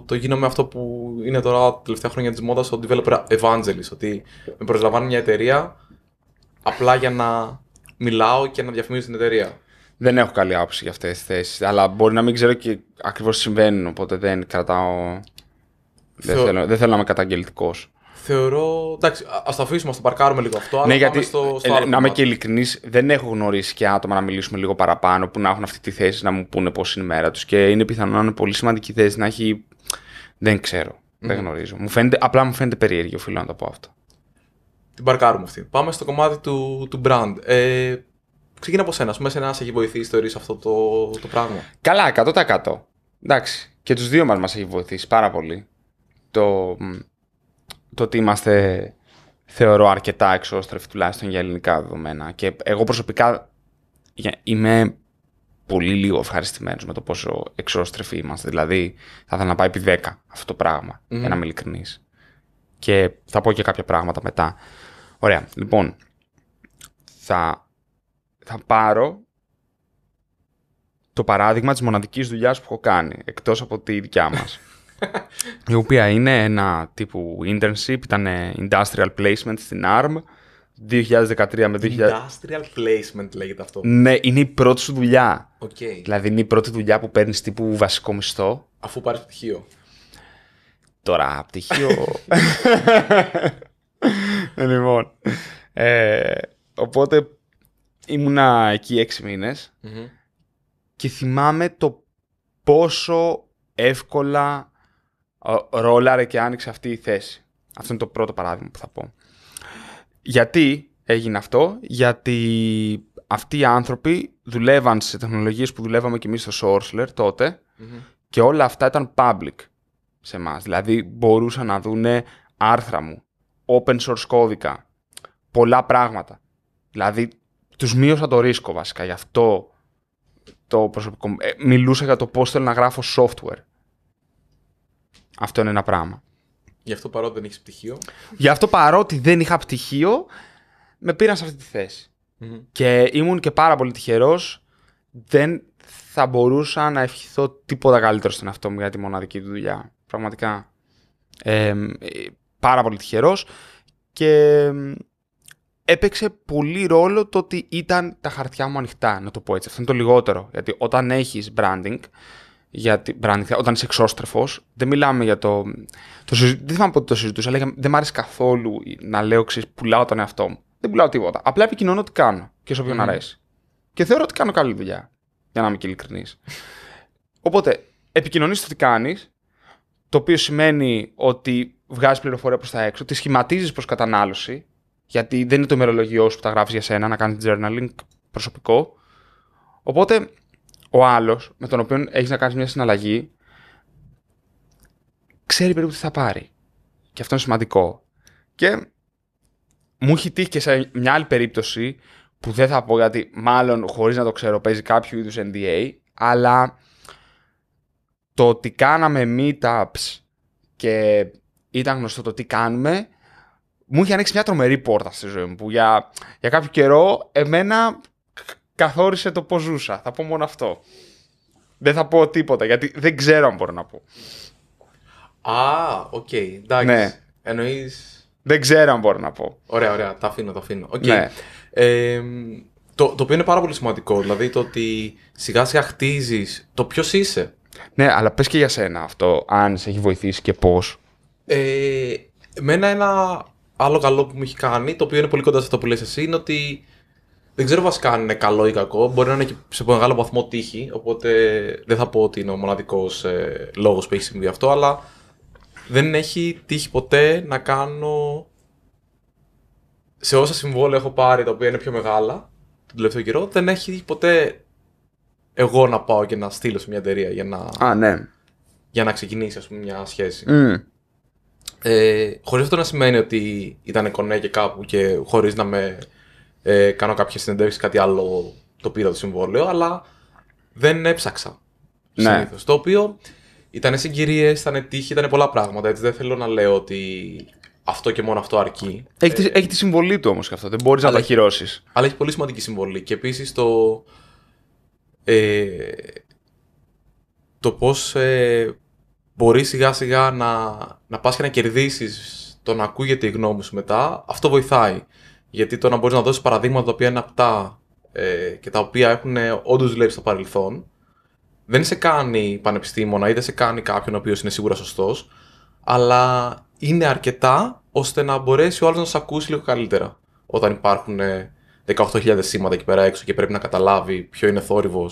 το γίνομαι αυτό που είναι τώρα τα τελευταία χρόνια της μόδας, ο developer evangelist, ότι με προσλαμβάνει μια εταιρεία απλά για να μιλάω και να διαφημίζω την εταιρεία. Δεν έχω καλή άποψη για αυτές τις θέσεις. Αλλά μπορεί να μην ξέρω και ακριβώς τι συμβαίνουν. Οπότε δεν κρατάω. Δεν, θέλω, να είμαι καταγγελτικός. Θεωρώ. Εντάξει, α το αφήσουμε, ας το παρκάρουμε λίγο αυτό. Ναι, γιατί. Ε, ε, να είμαι και ειλικρινής, δεν έχω γνωρίσει και άτομα να μιλήσουμε λίγο παραπάνω που να έχουν αυτή τη θέση να μου πούνε πώς είναι η μέρα τους. Και είναι πιθανό να είναι πολύ σημαντική θέση να έχει. Δεν ξερω Δεν γνωρίζω. απλά μου φαίνεται περίεργο, οφείλω να το πω αυτό την παρκάρουμε αυτή. Πάμε στο κομμάτι του, του brand. Ε, ξεκινά από σένα. Ας πούμε, σε έχει βοηθήσει θεωρείς αυτό το, το πράγμα. Καλά, 100%. Εντάξει. Και τους δύο μας μας έχει βοηθήσει πάρα πολύ. Το, το ότι είμαστε, θεωρώ, αρκετά εξώστρεφοι τουλάχιστον για ελληνικά δεδομένα. Και εγώ προσωπικά είμαι πολύ λίγο ευχαριστημένος με το πόσο εξώστρεφοι είμαστε. Δηλαδή, θα ήθελα να πάει επί 10 αυτό το πράγμα, mm. για να είμαι ειλικρινής. Και θα πω και κάποια πράγματα μετά. Ωραία, λοιπόν, θα, θα πάρω το παράδειγμα της μοναδικής δουλειάς που έχω κάνει, εκτός από τη δικιά μας. (laughs) η οποία είναι ένα τύπου internship, ήταν industrial placement στην ARM, 2013 με 2000. Industrial placement λέγεται αυτό. Ναι, είναι η πρώτη σου δουλειά. Okay. Δηλαδή είναι η πρώτη δουλειά που παίρνεις τύπου βασικό μισθό. Αφού πάρεις πτυχίο. Τώρα, πτυχίο. (laughs) (laughs) Ε, λοιπόν. Ε, οπότε ήμουνα εκεί έξι και θυμάμαι το πόσο εύκολα ρόλαρε και άνοιξε αυτή η θέση. Αυτό είναι το πρώτο παράδειγμα που θα πω. Γιατί έγινε αυτό, γιατί αυτοί οι άνθρωποι δουλεύαν σε τεχνολογίες που δουλεύαμε και εμείς στο Sourceler τοτε και όλα αυτά ήταν public σε εμάς. Δηλαδή μπορούσαν να δούνε άρθρα μου, open source κώδικα, πολλά πράγματα. Δηλαδή, τους μείωσα το ρίσκο βασικά, γι' αυτό το προσωπικό ε, μιλούσα για το πώς θέλω να γράφω software. Αυτό είναι ένα πράγμα. Γι' αυτό παρότι δεν έχεις πτυχίο. Γι' αυτό παρότι δεν είχα πτυχίο, με πήραν σε αυτή τη θεση Και ήμουν και πάρα πολύ τυχερός. Δεν θα μπορούσα να ευχηθώ τίποτα καλύτερο στον αυτό μου για τη μοναδική του δουλειά. Πραγματικά πάρα πολύ τυχερός και έπαιξε πολύ ρόλο το ότι ήταν τα χαρτιά μου ανοιχτά, να το πω έτσι. Αυτό είναι το λιγότερο. Γιατί όταν έχεις branding, γιατί, branding όταν είσαι εξώστρεφος, δεν μιλάμε για το. το Δεν θυμάμαι πότε το συζητούσα, αλλά δεν μ' αρέσει καθόλου να λέω ξέρεις, πουλάω τον εαυτό μου. Δεν πουλάω τίποτα. Απλά επικοινωνώ τι κάνω και σε όποιον mm. αρέσει. Και θεωρώ ότι κάνω καλή δουλειά. Για να είμαι και ειλικρινής. Οπότε, επικοινωνείς το τι κάνεις το οποίο σημαίνει ότι βγάζεις πληροφορία προς τα έξω, τη σχηματίζεις προς κατανάλωση, γιατί δεν είναι το ημερολογιό σου που τα γράφεις για σένα να κάνεις journaling προσωπικό. Οπότε ο άλλος με τον οποίο έχεις να κάνεις μια συναλλαγή ξέρει περίπου τι θα πάρει. Και αυτό είναι σημαντικό. Και μου έχει τύχει και σε μια άλλη περίπτωση που δεν θα πω γιατί μάλλον χωρίς να το ξέρω παίζει κάποιο είδους NDA αλλά το ότι κάναμε meetups και ήταν γνωστό το τι κάνουμε, μου είχε ανοίξει μια τρομερή πόρτα στη ζωή μου που για, για κάποιο καιρό εμένα καθόρισε το πώς ζούσα. Θα πω μόνο αυτό. Δεν θα πω τίποτα γιατί δεν ξέρω αν μπορώ να πω. Α, οκ. Okay. Εντάξει. Ναι. Εννοείς... Δεν ξέρω αν μπορώ να πω. Ωραία, ωραία. Τα αφήνω, τα αφήνω. Ναι. το, το οποίο είναι πάρα πολύ σημαντικό. Δηλαδή το ότι σιγά σιγά χτίζεις το ποιος είσαι. Ναι, αλλά πες και για σένα αυτό, αν σε έχει βοηθήσει και πώς. Ε, εμένα ένα άλλο καλό που μου έχει κάνει, το οποίο είναι πολύ κοντά σε αυτό που λες εσύ, είναι ότι δεν ξέρω βασικά αν είναι καλό ή κακό. Μπορεί να είναι και σε μεγάλο βαθμό τύχη. Οπότε δεν θα πω ότι είναι ο μοναδικός ε, λόγος που έχει συμβεί αυτό. Αλλά δεν έχει τύχει ποτέ να κάνω. Σε όσα συμβόλαια έχω πάρει, τα οποία είναι πιο μεγάλα τον τελευταίο καιρό, δεν έχει ποτέ εγώ να πάω και να στείλω σε μια εταιρεία για να, Α, ναι. για να ξεκινήσει ας πούμε, μια σχέση. Mm. Ε, χωρίς αυτό να σημαίνει ότι ήταν κονέ και κάπου και χωρίς να με ε, κάνω κάποια συνεντεύξεις κάτι άλλο το πήρα το συμβόλαιο, αλλά δεν έψαξα ναι. συνήθως. Το οποίο ήταν συγκυρίε, ήταν τύχη, ήταν πολλά πράγματα. Έτσι, δεν θέλω να λέω ότι αυτό και μόνο αυτό αρκεί. Έχει, ε, έχει τη συμβολή του όμως και αυτό. Δεν μπορείς να τα χειρώσει. Αλλά έχει πολύ σημαντική συμβολή. Και επίσης το, ε, το πώς ε, μπορείς σιγά σιγά να, να πας και να κερδίσεις το να ακούγεται η γνώμη σου μετά, αυτό βοηθάει. Γιατί το να μπορείς να δώσεις παραδείγματα τα οποία είναι απτά ε, και τα οποία έχουν όντως δουλέψει στο παρελθόν, δεν σε κάνει πανεπιστήμονα ή δεν σε κάνει κάποιον ο οποίος είναι σίγουρα σωστός αλλά είναι αρκετά ώστε να μπορέσει ο άλλος να σε ακούσει λίγο καλύτερα όταν υπάρχουν ε, 18.000 σήματα εκεί πέρα έξω και πρέπει να καταλάβει ποιο είναι θόρυβος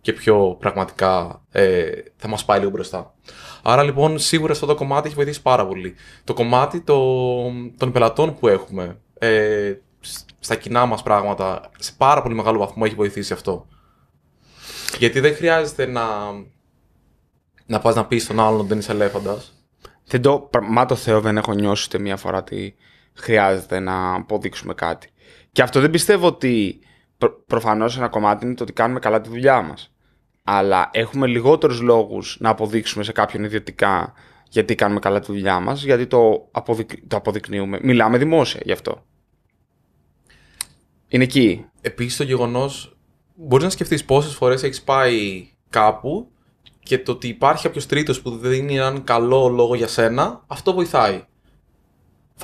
και ποιο πραγματικά ε, θα μας πάει λίγο μπροστά. Άρα λοιπόν, σίγουρα αυτό το κομμάτι έχει βοηθήσει πάρα πολύ. Το κομμάτι το, των πελατών που έχουμε ε, στα κοινά μας πράγματα, σε πάρα πολύ μεγάλο βαθμό έχει βοηθήσει αυτό. Γιατί δεν χρειάζεται να, να πας να πεις στον άλλον ότι δεν είσαι ελέφαντας. Δεν το δεν έχω νιώσει μία φορά ότι χρειάζεται να αποδείξουμε κάτι. Και αυτό δεν πιστεύω ότι προ, προφανώς ένα κομμάτι είναι το ότι κάνουμε καλά τη δουλειά μας. Αλλά έχουμε λιγότερους λόγους να αποδείξουμε σε κάποιον ιδιωτικά γιατί κάνουμε καλά τη δουλειά μας, γιατί το, αποδεικνύουμε. Μιλάμε δημόσια γι' αυτό. Είναι εκεί. Επίσης το γεγονός. Μπορείς να σκεφτείς πόσες φορές έχεις πάει κάπου και το ότι υπάρχει κάποιος τρίτος που δεν δίνει έναν καλό λόγο για σένα, αυτό βοηθάει.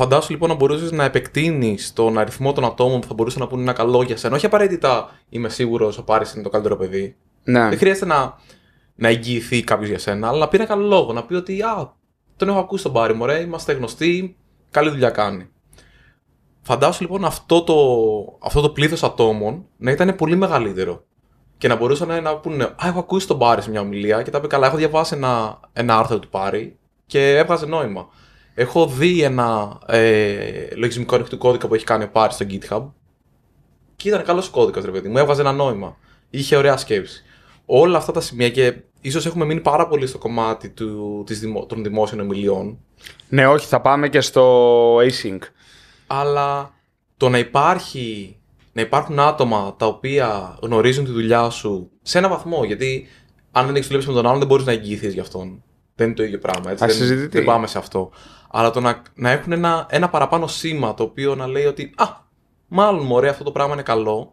Φαντάσου λοιπόν να μπορούσες να επεκτείνεις τον αριθμό των ατόμων που θα μπορούσαν να πούνε ένα καλό για σένα. Όχι απαραίτητα είμαι σίγουρος ο Πάρης είναι το καλύτερο παιδί. Ναι. Δεν χρειάζεται να, να εγγυηθεί κάποιος για σένα, αλλά να πει ένα καλό λόγο. Να πει ότι Α, τον έχω ακούσει τον Πάρη, μωρέ, είμαστε γνωστοί, καλή δουλειά κάνει. Φαντάσου λοιπόν αυτό το, αυτό το πλήθος ατόμων να ήταν πολύ μεγαλύτερο. Και να μπορούσαν να, πούνε Α, έχω ακούσει τον Πάρη σε μια ομιλία και τα πει καλά, έχω διαβάσει ένα, ένα άρθρο του Πάρη και έβγαζε νόημα. Έχω δει ένα ε, λογισμικό ανοιχτού κώδικα που έχει κάνει ο Πάρης στο GitHub. Και ήταν καλός κώδικας, ρε παιδί μου. Έβαζε ένα νόημα. Είχε ωραία σκέψη. Όλα αυτά τα σημεία και ίσως έχουμε μείνει πάρα πολύ στο κομμάτι του, της δημο, των δημόσιων ομιλιών. Ναι, όχι, θα πάμε και στο async. Αλλά το να υπάρχει. Να υπάρχουν άτομα τα οποία γνωρίζουν τη δουλειά σου σε ένα βαθμό. Γιατί αν δεν έχεις δουλέψει με τον άλλον, δεν μπορείς να εγγυηθείς γι' αυτόν. Δεν είναι το ίδιο πράγμα. Έτσι. Δεν, δεν πάμε σε αυτό. Αλλά το να, να έχουν ένα, ένα παραπάνω σήμα το οποίο να λέει ότι Α, μάλλον μωρέ, αυτό το πράγμα είναι καλό.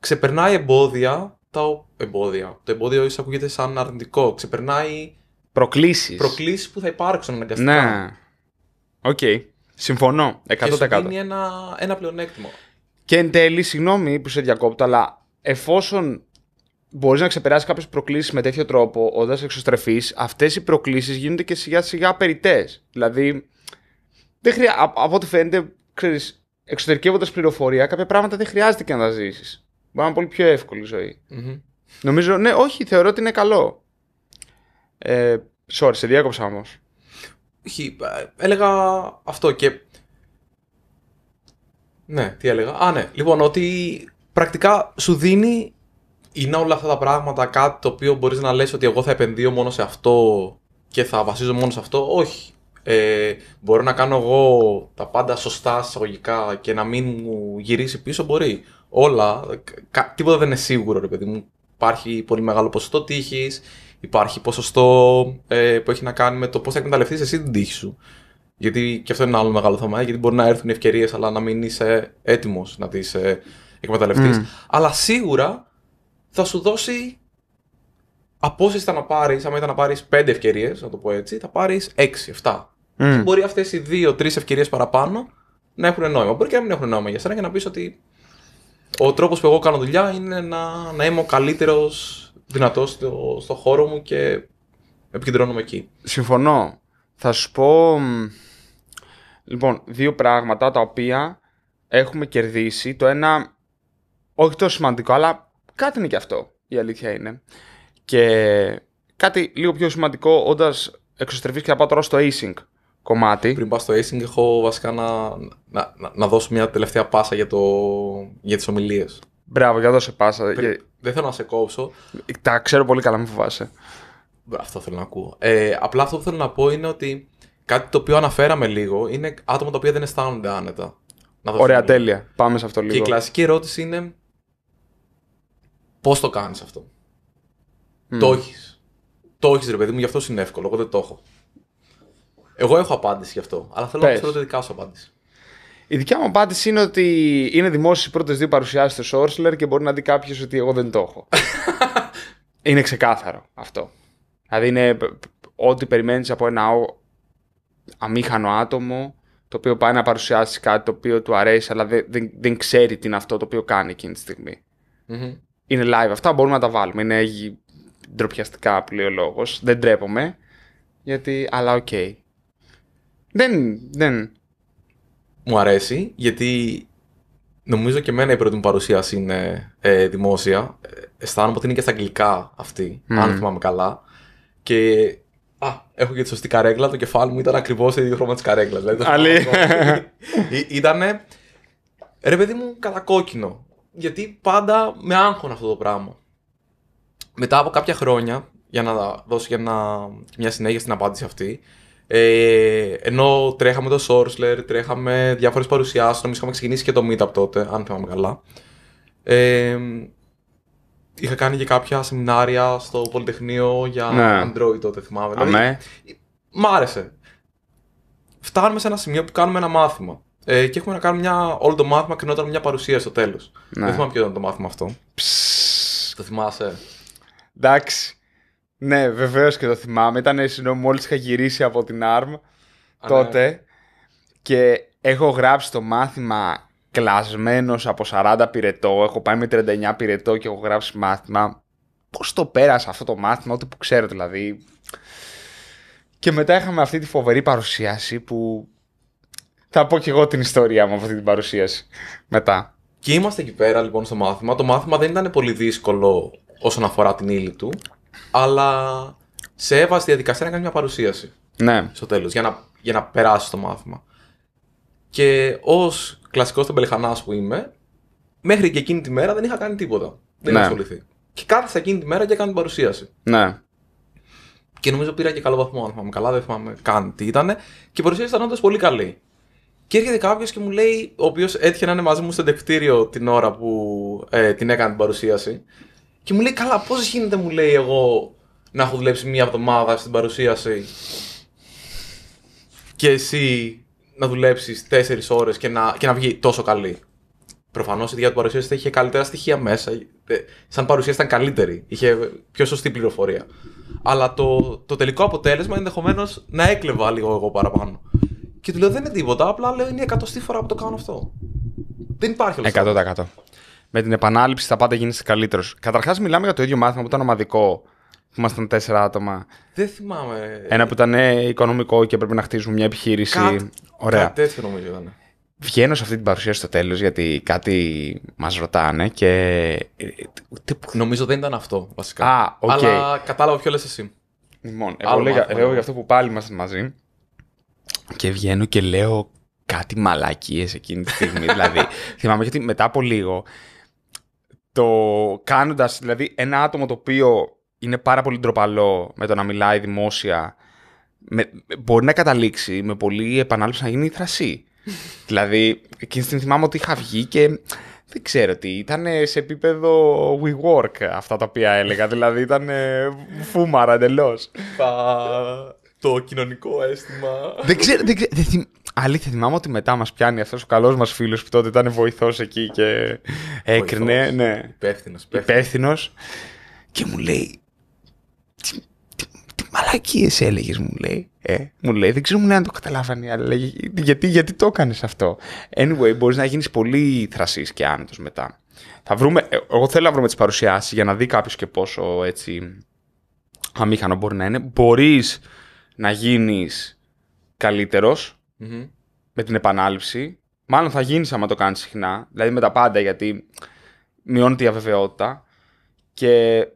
Ξεπερνάει εμπόδια. Τα εμπόδια. Το εμπόδιο ίσως ακούγεται σαν αρνητικό. Ξεπερνάει. προκλήσεις προκλήσεις που θα υπάρξουν αναγκαστικά. Ναι. Οκ. Συμφωνώ. 100%. Είναι ένα, ένα πλεονέκτημα. Και εν τέλει, συγγνώμη που σε διακόπτω, αλλά εφόσον μπορείς να ξεπεράσεις κάποιες προκλήσεις με τέτοιο τρόπο, όταν εξωστρεφή, αυτές οι προκλήσεις γίνονται και σιγά σιγά περιττέ. Δηλαδή, δεν χρειά... από ό,τι φαίνεται, ξέρεις, εξωτερικεύοντας πληροφορία, κάποια πράγματα δεν χρειάζεται και να τα ζήσεις. Μπορεί να είναι πολύ πιο εύκολη ζωή. Νομίζω, ναι, όχι, θεωρώ ότι είναι καλό. Ε, sorry, σε διάκοψα όμως. Έλεγα αυτό και. Ναι, τι έλεγα. Α, ναι. Λοιπόν, ότι πρακτικά σου δίνει είναι όλα αυτά τα πράγματα κάτι το οποίο μπορείς να λες ότι εγώ θα επενδύω μόνο σε αυτό και θα βασίζω μόνο σε αυτό. Όχι. Ε, μπορώ να κάνω εγώ τα πάντα σωστά συσταγωγικά και να μην μου γυρίσει πίσω, μπορεί. Όλα, κα, τίποτα δεν είναι σίγουρο ρε παιδί μου. Υπάρχει πολύ μεγάλο ποσοστό τύχης, υπάρχει ποσοστό ε, που έχει να κάνει με το πώς θα εκμεταλλευτείς εσύ την τύχη σου. Γιατί και αυτό είναι ένα άλλο μεγάλο θέμα, ε, γιατί μπορεί να έρθουν ευκαιρίες, αλλά να μην είσαι έτοιμος να τις ε, εκμεταλλευτείς. Mm. Αλλά σίγουρα θα σου δώσει από όσε ήταν να πάρεις, άμα ήταν να πάρεις 5 ευκαιρίες, να το πω έτσι, θα πάρεις 6, 7. Mm. Μπορεί αυτές οι 2-3 ευκαιρίες παραπάνω να έχουν νόημα. Μπορεί και να μην έχουν νόημα για σένα και να πεις ότι ο τρόπος που εγώ κάνω δουλειά είναι να, να είμαι ο καλύτερος δυνατός στο, στο χώρο μου και επικεντρώνομαι εκεί. Συμφωνώ. Θα σου πω λοιπόν δύο πράγματα τα οποία έχουμε κερδίσει. Το ένα, όχι τόσο σημαντικό, αλλά Κάτι είναι και αυτό, η αλήθεια είναι. Και κάτι λίγο πιο σημαντικό, όντας εξωστρεφείς και να πάω τώρα στο async κομμάτι. Πριν πάω στο acing, έχω βασικά να, να, να, δώσω μια τελευταία πάσα για, το, για τις ομιλίες. Μπράβο, για να δώσε πάσα. Δεν θέλω να σε κόψω. Τα ξέρω πολύ καλά, μην φοβάσαι. Αυτό θέλω να ακούω. Ε, απλά αυτό που θέλω να πω είναι ότι κάτι το οποίο αναφέραμε λίγο είναι άτομα τα οποία δεν αισθάνονται άνετα. Ωραία, τέλεια. Πάμε σε αυτό λίγο. Και η κλασική ερώτηση είναι Πώς το κάνεις αυτό. Mm. Το έχεις. Το έχεις, ρε παιδί μου, γι' αυτό είναι εύκολο. Εγώ δεν το έχω. Εγώ έχω απάντηση γι' αυτό. Αλλά θέλω Πες. να ξέρω τη δικά σου απάντηση. Η δικιά μου απάντηση είναι ότι είναι δημόσιες οι πρώτες δύο παρουσιάσεις στο Σόρσλερ και μπορεί να δει κάποιος ότι εγώ δεν το έχω. (laughs) είναι ξεκάθαρο αυτό. Δηλαδή είναι ό,τι περιμένεις από ένα αμήχανο άτομο το οποίο πάει να παρουσιάσει κάτι το οποίο του αρέσει αλλά δεν, δεν, δεν ξέρει τι είναι αυτό το οποίο κάνει εκείνη τη στιγμή είναι live αυτά, μπορούμε να τα βάλουμε. Είναι ντροπιαστικά ο λόγος. Δεν ντρέπομαι, Γιατί, αλλά οκ. Okay. Δεν, δεν. Μου αρέσει γιατί νομίζω και εμένα η πρώτη μου παρουσίαση είναι ε, δημόσια. Ε, αισθάνομαι ότι είναι και στα αγγλικά αυτή, mm. αν θυμάμαι καλά. Και Α, έχω και τη σωστή καρέκλα. Το κεφάλι μου ήταν ακριβώς το ίδιο χρώμα της καρέκλας. Δηλαδή, (laughs) Ήτανε. Ρε παιδί μου, κατακόκκινο γιατί πάντα με άγχωνε αυτό το πράγμα. Μετά από κάποια χρόνια, για να δώσω για να μια συνέχεια στην απάντηση αυτή, ε, ενώ τρέχαμε το Sorcerer, τρέχαμε διάφορες παρουσιάσεις, νομίζω είχαμε ξεκινήσει και το Meetup τότε, αν θυμάμαι καλά. Ε, είχα κάνει και κάποια σεμινάρια στο Πολυτεχνείο για ναι. Android τότε, θυμάμαι. Δηλαδή, μ' άρεσε. Φτάνουμε σε ένα σημείο που κάνουμε ένα μάθημα. Ε, και έχουμε να κάνουμε μια. Όλο το μάθημα κρινόταν με μια παρουσία στο τέλος. Ναι. Δεν θυμάμαι ποιο ήταν το μάθημα αυτό. Ψ. Το θυμάσαι. Εντάξει. Ναι, βεβαίω και το θυμάμαι. Ήταν μόλι είχα γυρίσει από την ARM τότε. Και έχω γράψει το μάθημα κλασμένο από 40 πυρετό. Έχω πάει με 39 πυρετό και έχω γράψει μάθημα. Πώ το πέρασα αυτό το μάθημα, ό,τι που ξέρω δηλαδή. Και μετά είχαμε αυτή τη φοβερή παρουσίαση που θα πω και εγώ την ιστορία μου από αυτή την παρουσίαση μετά. Και είμαστε εκεί πέρα λοιπόν στο μάθημα. Το μάθημα δεν ήταν πολύ δύσκολο όσον αφορά την ύλη του, αλλά σε έβαζε τη διαδικασία να κάνει μια παρουσίαση. Ναι. Στο τέλος, για να, για να περάσει το μάθημα. Και ως κλασικός τεμπελχανά που είμαι, μέχρι και εκείνη τη μέρα δεν είχα κάνει τίποτα. Δεν ναι. είχα ασχοληθεί. Και κάθισα εκείνη τη μέρα και έκανα την παρουσίαση. Ναι. Και νομίζω πήρα και καλό βαθμό, αν θυμάμαι καλά, δεν θυμάμαι καν τι ήταν. Και η παρουσίαση ήταν όντως πολύ καλή. Και έρχεται κάποιος και μου λέει, ο οποίος έτυχε να είναι μαζί μου στο δεκτήριο την ώρα που ε, την έκανε την παρουσίαση. Και μου λέει, Καλά, πώς γίνεται, μου λέει, εγώ να έχω δουλέψει μία εβδομάδα στην παρουσίαση και εσύ να δουλέψεις 4 ώρες και, να, και να βγει τόσο καλή. Προφανώς η διάρκεια του παρουσίασης είχε καλύτερα στοιχεία μέσα. Ε, σαν παρουσίαση ήταν καλύτερη. Είχε πιο σωστή πληροφορία. Αλλά το, το τελικό αποτέλεσμα ενδεχομένως να έκλεβα λίγο εγώ παραπάνω. Και του λέω δεν είναι τίποτα, απλά λέω είναι η εκατοστή φορά που το κάνω αυτό. Δεν υπάρχει άλλο. 100%. Με την επανάληψη θα πάντα γίνεις καλύτερος. Καταρχάς, μιλάμε για το ίδιο μάθημα που ήταν ομαδικό, που ήμασταν τέσσερα άτομα. Δεν θυμάμαι. Ένα που ήταν ε, οικονομικό και πρέπει να χτίζουμε μια επιχείρηση. Κάτ... Ωραία. Κάτι τέτοιο νομίζω ήταν. Βγαίνω σε αυτή την παρουσίαση στο τέλος γιατί κάτι μας ρωτάνε και. Ε, νομίζω δεν ήταν αυτό βασικά. Α, okay. Αλλά κατάλαβα ποιο λες εσύ. Λοιπόν, εγώ, ναι. για αυτό που πάλι είμαστε μαζί και βγαίνω και λέω κάτι μαλακίες εκείνη τη στιγμή. (laughs) δηλαδή, θυμάμαι γιατί μετά από λίγο, το κάνοντας δηλαδή ένα άτομο το οποίο είναι πάρα πολύ ντροπαλό με το να μιλάει δημόσια, με, μπορεί να καταλήξει με πολύ επανάληψη να γίνει θρασί, (laughs) δηλαδή, εκείνη τη στιγμή θυμάμαι ότι είχα βγει και δεν ξέρω τι, ήταν σε επίπεδο we work αυτά τα οποία έλεγα. (laughs) δηλαδή ήταν φούμαρα εντελώς το κοινωνικό αίσθημα. δεν ξέρω. Δεν θυμ... Αλήθεια, θυμάμαι ότι μετά μας πιάνει αυτός ο καλός μας φίλος που τότε ήταν βοηθός εκεί και έκρινε. Ναι. Υπεύθυνος. Υπεύθυνος. Και μου λέει. Τι, τι, τι μαλακίες έλεγες, μου λέει. Ε, μου λέει, δεν ξέρω αν το καταλάβανε, αλλά λέει, γιατί, γιατί το έκανες αυτό. Anyway, μπορείς να γίνεις πολύ θρασής και άνετος μετά. Θα βρούμε, ε, εγώ θέλω να βρούμε τις παρουσιάσεις για να δει κάποιος και πόσο έτσι αμήχανο μπορεί να είναι. Μπορείς να γίνεις με την επανάληψη. Μάλλον θα γίνεις άμα το κάνεις συχνά, δηλαδή με τα πάντα γιατί μειώνεται η αβεβαιότητα. Και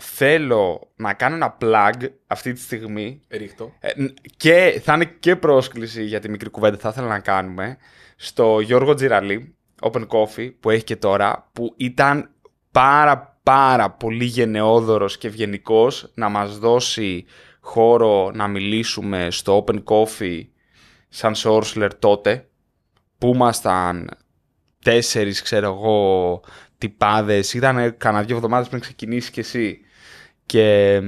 θέλω να κάνω ένα plug αυτή τη στιγμή. Ρίχτω. Ε, και θα είναι και πρόσκληση για τη μικρή κουβέντα θα ήθελα να κάνουμε στο Γιώργο Τζιραλή, Open Coffee, που έχει και τώρα, που ήταν πάρα πάρα πολύ γενναιόδωρος και ευγενικός να μας δώσει χώρο να μιλήσουμε στο Open Coffee σαν Sourceler τότε, που ήμασταν τέσσερις, ξέρω εγώ, τυπάδες, ήταν κανένα δύο εβδομάδες πριν ξεκινήσεις κι εσύ και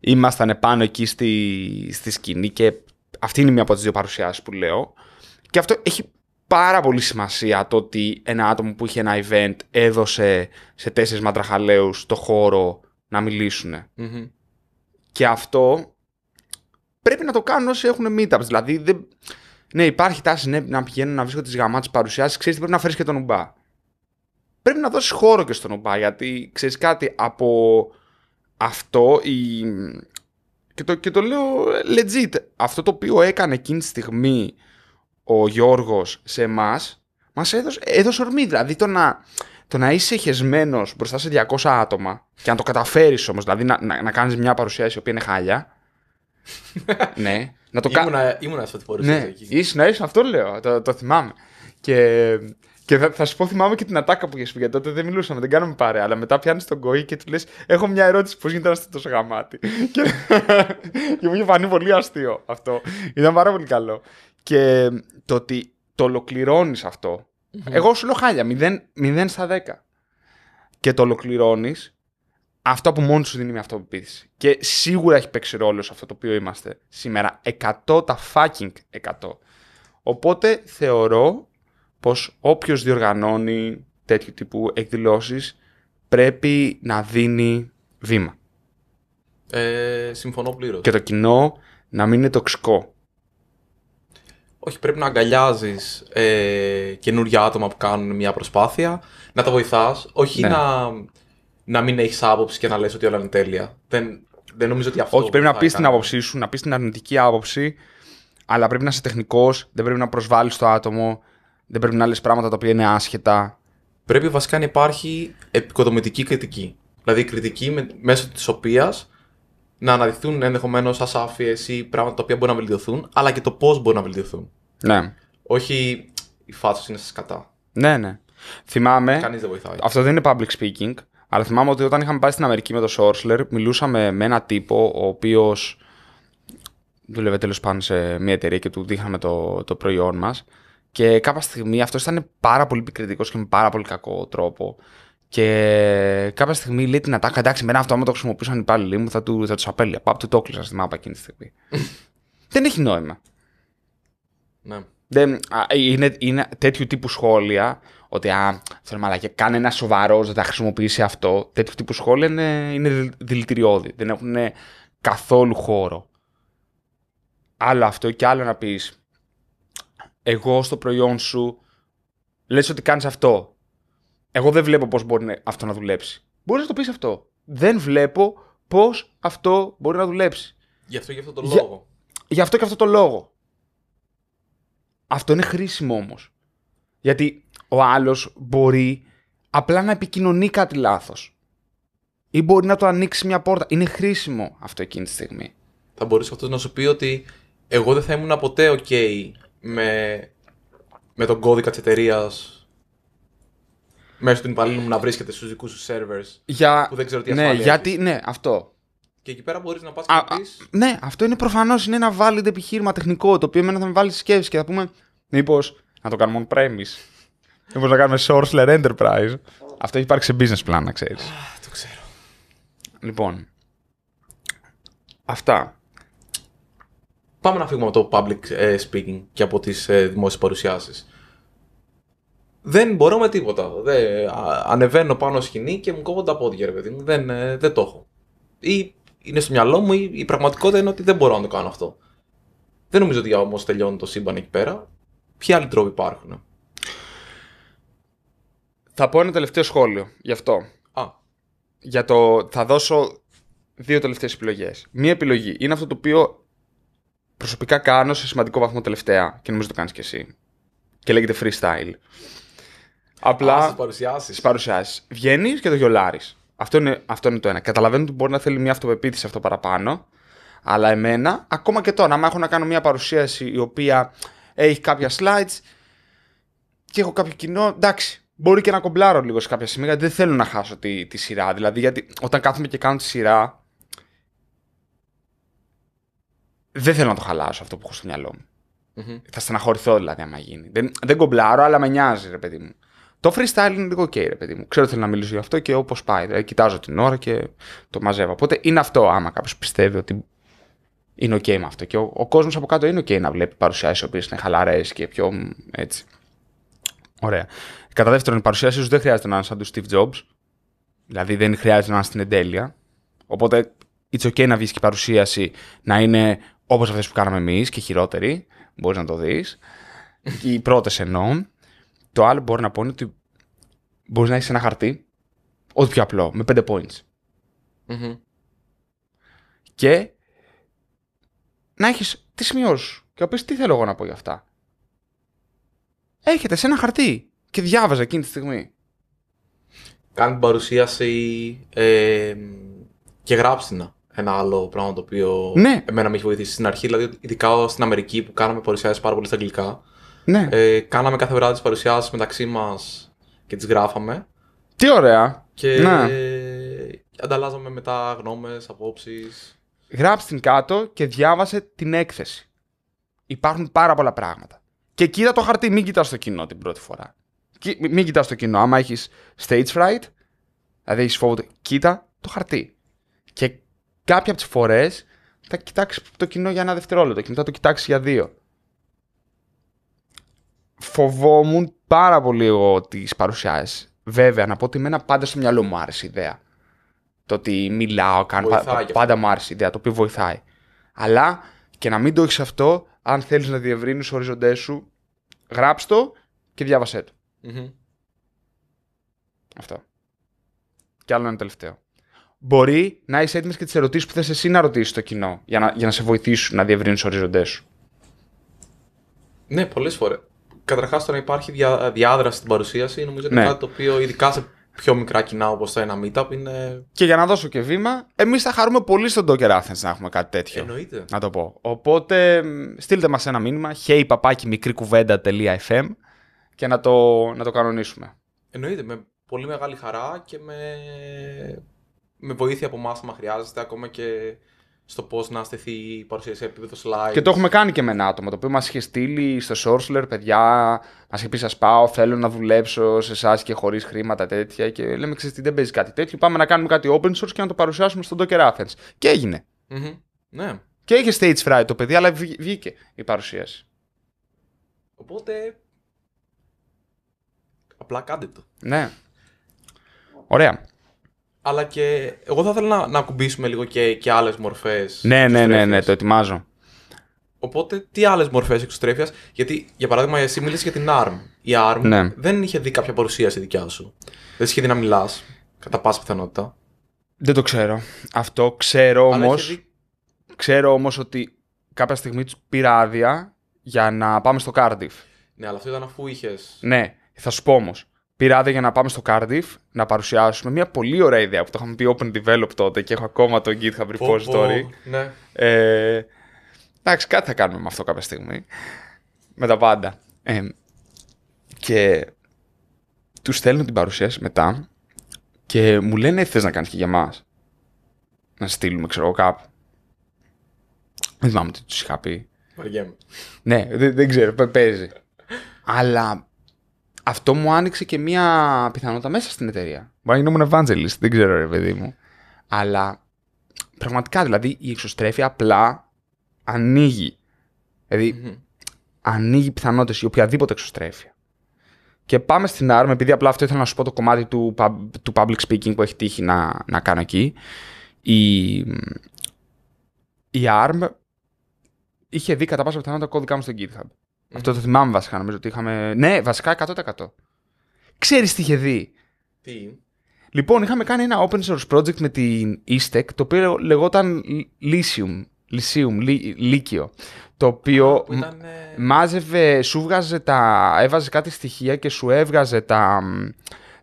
ήμασταν πάνω εκεί στη, στη σκηνή και αυτή είναι μία από τις δύο παρουσιάσεις που λέω και αυτό έχει πάρα πολύ σημασία το ότι ένα άτομο που είχε ένα event έδωσε σε τέσσερις μαντραχαλαίους το χώρο να μιλησουν και αυτό πρέπει να το κάνουν όσοι έχουν meetups. Δηλαδή, δεν... ναι, υπάρχει τάση ναι, να πηγαίνω να βρίσκω τις γαμάτε παρουσιάσεις. Ξέρεις, πρέπει να φέρεις και τον ουμπά. Πρέπει να δώσεις χώρο και στον ουμπά, γιατί ξέρεις κάτι από αυτό. Η... Και, το, το λέω legit. Αυτό το οποίο έκανε εκείνη τη στιγμή ο Γιώργος σε εμάς, μας έδωσε, έδωσε ορμή. Δηλαδή το να το να είσαι χεσμένος μπροστά σε 200 άτομα και να το καταφέρεις όμως, δηλαδή να, να, να κάνεις μια παρουσίαση η οποία είναι χάλια. (laughs) ναι. Να το ήμουνα, κα... ήμουνα αυτό την παρουσίαση. Ναι. Εκεί. Να είσαι αυτό λέω, το, το θυμάμαι. Και, και θα, θα, σου πω, θυμάμαι και την ατάκα που είχες πει, γιατί τότε δεν μιλούσαμε, δεν κάναμε παρέα. Αλλά μετά πιάνεις τον κόη και του λες: Έχω μια ερώτηση, πώς γίνεται να είστε τόσο γαμάτι. (laughs) και, και μου είχε φανεί πολύ αστείο αυτό. Ήταν πάρα πολύ καλό. Και το ότι το ολοκληρώνεις αυτό εγώ σου λέω χάλια, 0, στα 10. Και το ολοκληρώνεις, αυτό που μόνος σου δίνει μια αυτοπεποίθηση. Και σίγουρα έχει παίξει ρόλο σε αυτό το οποίο είμαστε σήμερα. 100 τα fucking 100. Οπότε θεωρώ πως όποιος διοργανώνει τέτοιου τύπου εκδηλώσεις πρέπει να δίνει βήμα. Ε, συμφωνώ πλήρως. Και το κοινό να μην είναι τοξικό. Όχι, πρέπει να αγκαλιάζεις ε, καινούργια άτομα που κάνουν μια προσπάθεια, να τα βοηθάς, όχι ναι. να, να μην έχεις άποψη και να λες ότι όλα είναι τέλεια. Δεν, δεν νομίζω ότι αυτό. Όχι, πρέπει να πεις την άποψή σου, να πεις την αρνητική άποψη, αλλά πρέπει να είσαι τεχνικός, δεν πρέπει να προσβάλλεις το άτομο, δεν πρέπει να λες πράγματα τα οποία είναι άσχετα. Πρέπει βασικά να υπάρχει επικοδομητική κριτική. Δηλαδή κριτική με, μέσω της οποίας να αναδειχθούν ενδεχομένως ασάφειες ή πράγματα τα οποία μπορούν να βελτιωθούν, αλλά και το πώς μπορούν να βελτιωθούν. Ναι. Όχι η φάση είναι σα κατά. Ναι, ναι. Θυμάμαι. Κανείς δεν βοηθάει. Αυτό δεν είναι public speaking, αλλά θυμάμαι ότι όταν είχαμε πάει στην Αμερική με τον Σόρσλερ, μιλούσαμε με ένα τύπο ο οποίος δούλευε τέλος πάντων σε μια εταιρεία και του δείχναμε το, το προϊόν μας. Και κάποια στιγμή αυτός ήταν πάρα πολύ επικριτικός και με πάρα πολύ κακό τρόπο. Και κάποια στιγμή λέει την ατάκα, εντάξει, με ένα αυτό άμα το χρησιμοποιούσαν οι υπάλληλοι μου θα του, θα τους απέλεια. Πάπ το κλείσα στη μάπα εκείνη τη στιγμή. (laughs) Δεν έχει νόημα. Ναι. Δεν, α, είναι, είναι τέτοιου τύπου σχόλια ότι α, θέλω και κάνε ένα σοβαρός, δεν θα χρησιμοποιήσει αυτό. Τέτοιου τύπου σχόλια είναι, είναι δηλητηριώδη. Δεν έχουν καθόλου χώρο. Άλλο αυτό και άλλο να πεις. εγώ στο προϊόν σου λες ότι κάνεις αυτό εγώ δεν βλέπω πώς μπορεί αυτό να δουλέψει. Μπορείς να το πεις αυτό. Δεν βλέπω πώς αυτό μπορεί να δουλέψει. Γι' αυτό και αυτό το λόγο. Γι' αυτό και αυτό το λόγο. Αυτό είναι χρήσιμο όμως. Γιατί ο άλλος μπορεί απλά να επικοινωνεί κάτι λάθος. Ή μπορεί να το ανοίξει μια πόρτα. Είναι χρήσιμο αυτό εκείνη τη στιγμή. Θα μπορούσε αυτός να σου πει ότι εγώ δεν θα ήμουν ποτέ OK με, με τον κώδικα της εταιρείας μέσω του υπαλλήλου μου να βρίσκεται στους δικούς σου servers. Για... Που δεν ξέρω τι ναι, Γιατί, ναι, αυτό. Και εκεί πέρα μπορείς να πας και να Ναι, αυτό είναι προφανώς. Είναι ένα valid επιχείρημα τεχνικό το οποίο εμένα θα με βάλει σκέψη και θα πούμε. Μήπως να το κάνουμε on premise. Μήπως να κάνουμε Sourceler Enterprise. Αυτό έχει υπάρξει σε business plan, να ξέρεις. Το ξέρω. Λοιπόν. Αυτά. Πάμε να φύγουμε από το public ε, speaking και από τις ε, δημόσιες παρουσιάσεις δεν μπορώ με τίποτα. Δεν, ανεβαίνω πάνω σκηνή και μου κόβω τα πόδια, ρε παιδί μου. Δεν, ε, δεν το έχω. Ή είναι στο μυαλό μου, ή η πραγματικότητα είναι ότι δεν μπορώ να το κάνω αυτό. Δεν νομίζω ότι όμως τελειώνει το σύμπαν εκεί πέρα. Ποιοι άλλοι τρόποι υπάρχουν. Θα πω ένα τελευταίο σχόλιο γι' αυτό. Α. Για το... Θα δώσω δύο τελευταίες επιλογές. Μία επιλογή είναι αυτό το οποίο προσωπικά κάνω σε σημαντικό βαθμό τελευταία και νομίζω το κάνεις κι εσύ. Και λέγεται freestyle. Απλά. Στι παρουσιάσει. Στι παρουσιάσεις. Βγαίνεις και το γιολάρι. Αυτό είναι, αυτό είναι το ένα. Καταλαβαίνω ότι μπορεί να θέλει μια αυτοπεποίθηση αυτό παραπάνω. Αλλά εμένα, ακόμα και τώρα, άμα έχω να κάνω μια παρουσίαση η οποία έχει κάποια slides και έχω κάποιο κοινό, εντάξει, μπορεί και να κομπλάρω λίγο σε κάποια σημεία γιατί δεν θέλω να χάσω τη, τη σειρά. Δηλαδή, γιατί όταν κάθομαι και κάνω τη σειρά, δεν θέλω να το χαλάσω αυτό που έχω στο μυαλό μου. Θα στεναχωρηθώ δηλαδή άμα γίνει. Δεν, δεν κομπλάρω, αλλά με νοιάζει, ρε παιδί μου. Το freestyle είναι λίγο ok, ρε παιδί μου. Ξέρω ότι θέλω να μιλήσω γι' αυτό και όπως πάει. Δηλαδή, κοιτάζω την ώρα και το μαζεύω. Οπότε είναι αυτό, άμα κάποιος πιστεύει ότι είναι ok με αυτό. Και ο, ο κόσμος από κάτω είναι ok να βλέπει παρουσιάσεις οι οποίες είναι χαλαρές και πιο έτσι. Ωραία. Κατά δεύτερον, οι παρουσιάσεις δεν χρειάζεται να είναι σαν τους Steve Jobs. Δηλαδή δεν χρειάζεται να είναι στην εντέλεια. Οπότε it's ok να βγεις και η παρουσίαση να είναι όπως αυτές που κάναμε εμείς και χειρότερη. Μπορείς να το δεις. οι πρώτες εννοώ. Το άλλο που μπορώ να πω είναι ότι μπορείς να έχεις ένα χαρτί, ό,τι πιο απλό, με 5 points. mm Και να έχεις τι σημειώσεις σου και να πεις τι θέλω εγώ να πω για αυτά. Έρχεται σε ένα χαρτί και διάβαζα εκείνη τη στιγμή. Κάνει παρουσίαση ε, και γράψτε ένα άλλο πράγμα το οποίο ναι. εμένα με έχει βοηθήσει στην αρχή. Δηλαδή, ειδικά στην Αμερική που κάναμε παρουσιάσεις πάρα πολύ στα αγγλικά, ναι. Ε, κάναμε κάθε βράδυ τις παρουσιάσεις μεταξύ μας και τις γράφαμε. Τι ωραία. Και ναι. ανταλλάζαμε μετά γνώμες, απόψεις. Γράψτε την κάτω και διάβασε την έκθεση. Υπάρχουν πάρα πολλά πράγματα. Και κοίτα το χαρτί, μην κοιτάς το κοινό την πρώτη φορά. Μην κοιτάς το κοινό. Άμα έχεις stage fright, δηλαδή έχεις φόβο, κοίτα το χαρτί. Και κάποια από τις φορές θα κοιτάξεις το κοινό για ένα δευτερόλεπτο και μετά το κοιτάξεις για δύο φοβόμουν πάρα πολύ εγώ τις παρουσιάσεις. Βέβαια, να πω ότι εμένα πάντα στο μυαλό μου άρεσε η ιδέα. Το ότι μιλάω, κάνω. Πάντα, πάντα μου άρεσε η ιδέα, το οποίο βοηθάει. Αλλά και να μην το έχεις αυτό, αν θέλεις να διευρύνεις του οριζοντές σου, γράψ' το και διάβασέ το. mm Αυτό. Και άλλο ένα τελευταίο. Μπορεί να είσαι έτοιμος και τις ερωτήσεις που θες εσύ να ρωτήσεις το κοινό για να, για να σε βοηθήσουν να διευρύνεις οριζοντές σου. Ναι, πολλές φορές καταρχάς το να υπάρχει διάδραση στην παρουσίαση νομίζω είναι ναι. κάτι το οποίο ειδικά σε πιο μικρά κοινά όπως το ένα meetup είναι. Και για να δώσω και βήμα, εμείς θα χαρούμε πολύ στον Docker Athens να έχουμε κάτι τέτοιο. Εννοείται. Να το πω. Οπότε στείλτε μας ένα μήνυμα, hey παπάκι μικρή και να το, να το κανονίσουμε. Εννοείται. Με πολύ μεγάλη χαρά και με, με βοήθεια από εμάς, άμα χρειάζεται, ακόμα και στο πώς να στεθεί η παρουσίαση σε επίπεδο slide. Και το έχουμε κάνει και με ένα άτομο το οποίο μας είχε στείλει στο Sourceler, παιδιά, μας είχε πει: Σας πάω, θέλω να δουλέψω σε εσάς και χωρίς χρήματα τέτοια. Και λέμε: Ξέρετε, δεν παίζει κάτι τέτοιο. Πάμε να κάνουμε κάτι open source και να το παρουσιάσουμε στον Docker Athens. Και εγινε Ναι. Και είχε stage fright το παιδί, αλλά βγήκε η παρουσίαση. Οπότε. Απλά κάντε το. Ναι. Ωραία αλλά και εγώ θα ήθελα να, να ακουμπήσουμε λίγο και, και άλλες μορφές. Ναι, ναι, ναι, ναι, το ετοιμάζω. Οπότε, τι άλλες μορφές εξωστρέφειας. Γιατί, για παράδειγμα, εσύ μίλησες για την ARM. Η ARM ναι. δεν είχε δει κάποια παρουσίαση δικιά σου. Δεν είχε δει να μιλάς, κατά πάσα πιθανότητα. Δεν το ξέρω. Αυτό ξέρω όμω. Ξέρω όμως ότι κάποια στιγμή τους πήρα άδεια για να πάμε στο Cardiff. Ναι, αλλά αυτό ήταν αφού είχες. Ναι, θα σου πω όμως πειράδε για να πάμε στο Cardiff να παρουσιάσουμε μια πολύ ωραία ιδέα που το είχαμε πει Open Develop τότε και έχω ακόμα το GitHub repository. Ναι. Ε, εντάξει, κάτι θα κάνουμε με αυτό κάποια στιγμή. Με τα πάντα. Ε, και τους στέλνω την παρουσίαση μετά και μου λένε «Ε, θες να κάνεις και για μας. Να στείλουμε, ξέρω εγώ, κάπου. Δεν θυμάμαι τι τους είχα πει. Ναι, δεν ξέρω, παίζει. Αλλά αυτό μου άνοιξε και μία πιθανότητα μέσα στην εταιρεία. να ήμουν evangelist, δεν ξέρω ρε παιδί μου. Αλλά πραγματικά δηλαδή η εξωστρέφεια απλά ανοίγει. Δηλαδή, mm-hmm. ανοίγει πιθανότητες η οποιαδήποτε εξωστρέφεια. Και πάμε στην ARM, επειδή απλά αυτό ήθελα να σου πω το κομμάτι του, του public speaking που έχει τύχει να, να κάνω εκεί. Η, η ARM είχε δει κατά πάσα πιθανότητα κώδικα μου στο GitHub. Αυτό το θυμάμαι βασικά. Νομίζω ότι είχαμε. Ναι, βασικά 100%. Ξέρεις τι είχε δει. Τι. Λοιπόν, είχαμε κάνει ένα open source project με την Eastec, το οποίο λεγόταν Lysium. Lysium, Λύκειο. Το οποίο μάζευε, σου βγάζε τα. έβαζε κάτι στοιχεία και σου έβγαζε τα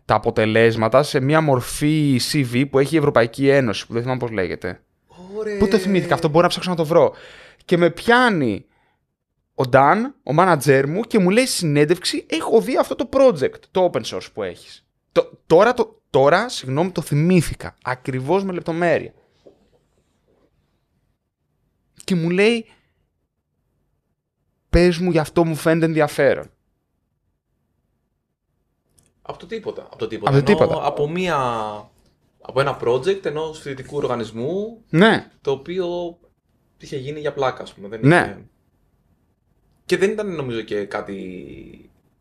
τα αποτελέσματα σε μια μορφή CV που έχει η Ευρωπαϊκή Ένωση, που δεν θυμάμαι πώς λέγεται. Πού το θυμήθηκα αυτό, μπορώ να ψάξω να το βρω. Και με πιάνει ο Dan, ο manager μου, και μου λέει συνέντευξη: Έχω δει αυτό το project, το open source που έχεις. Τώρα, το, τώρα, συγγνώμη, το θυμήθηκα. Ακριβώς με λεπτομέρεια. Και μου λέει: πες μου, γι' αυτό μου φαίνεται ενδιαφέρον. Από το τίποτα. Από το τίποτα. Από, μία, από ένα project ενός φοιτητικού οργανισμού. Ναι. Το οποίο είχε γίνει για πλάκα, ας πούμε. Δεν ναι. Και δεν ήταν νομίζω και κάτι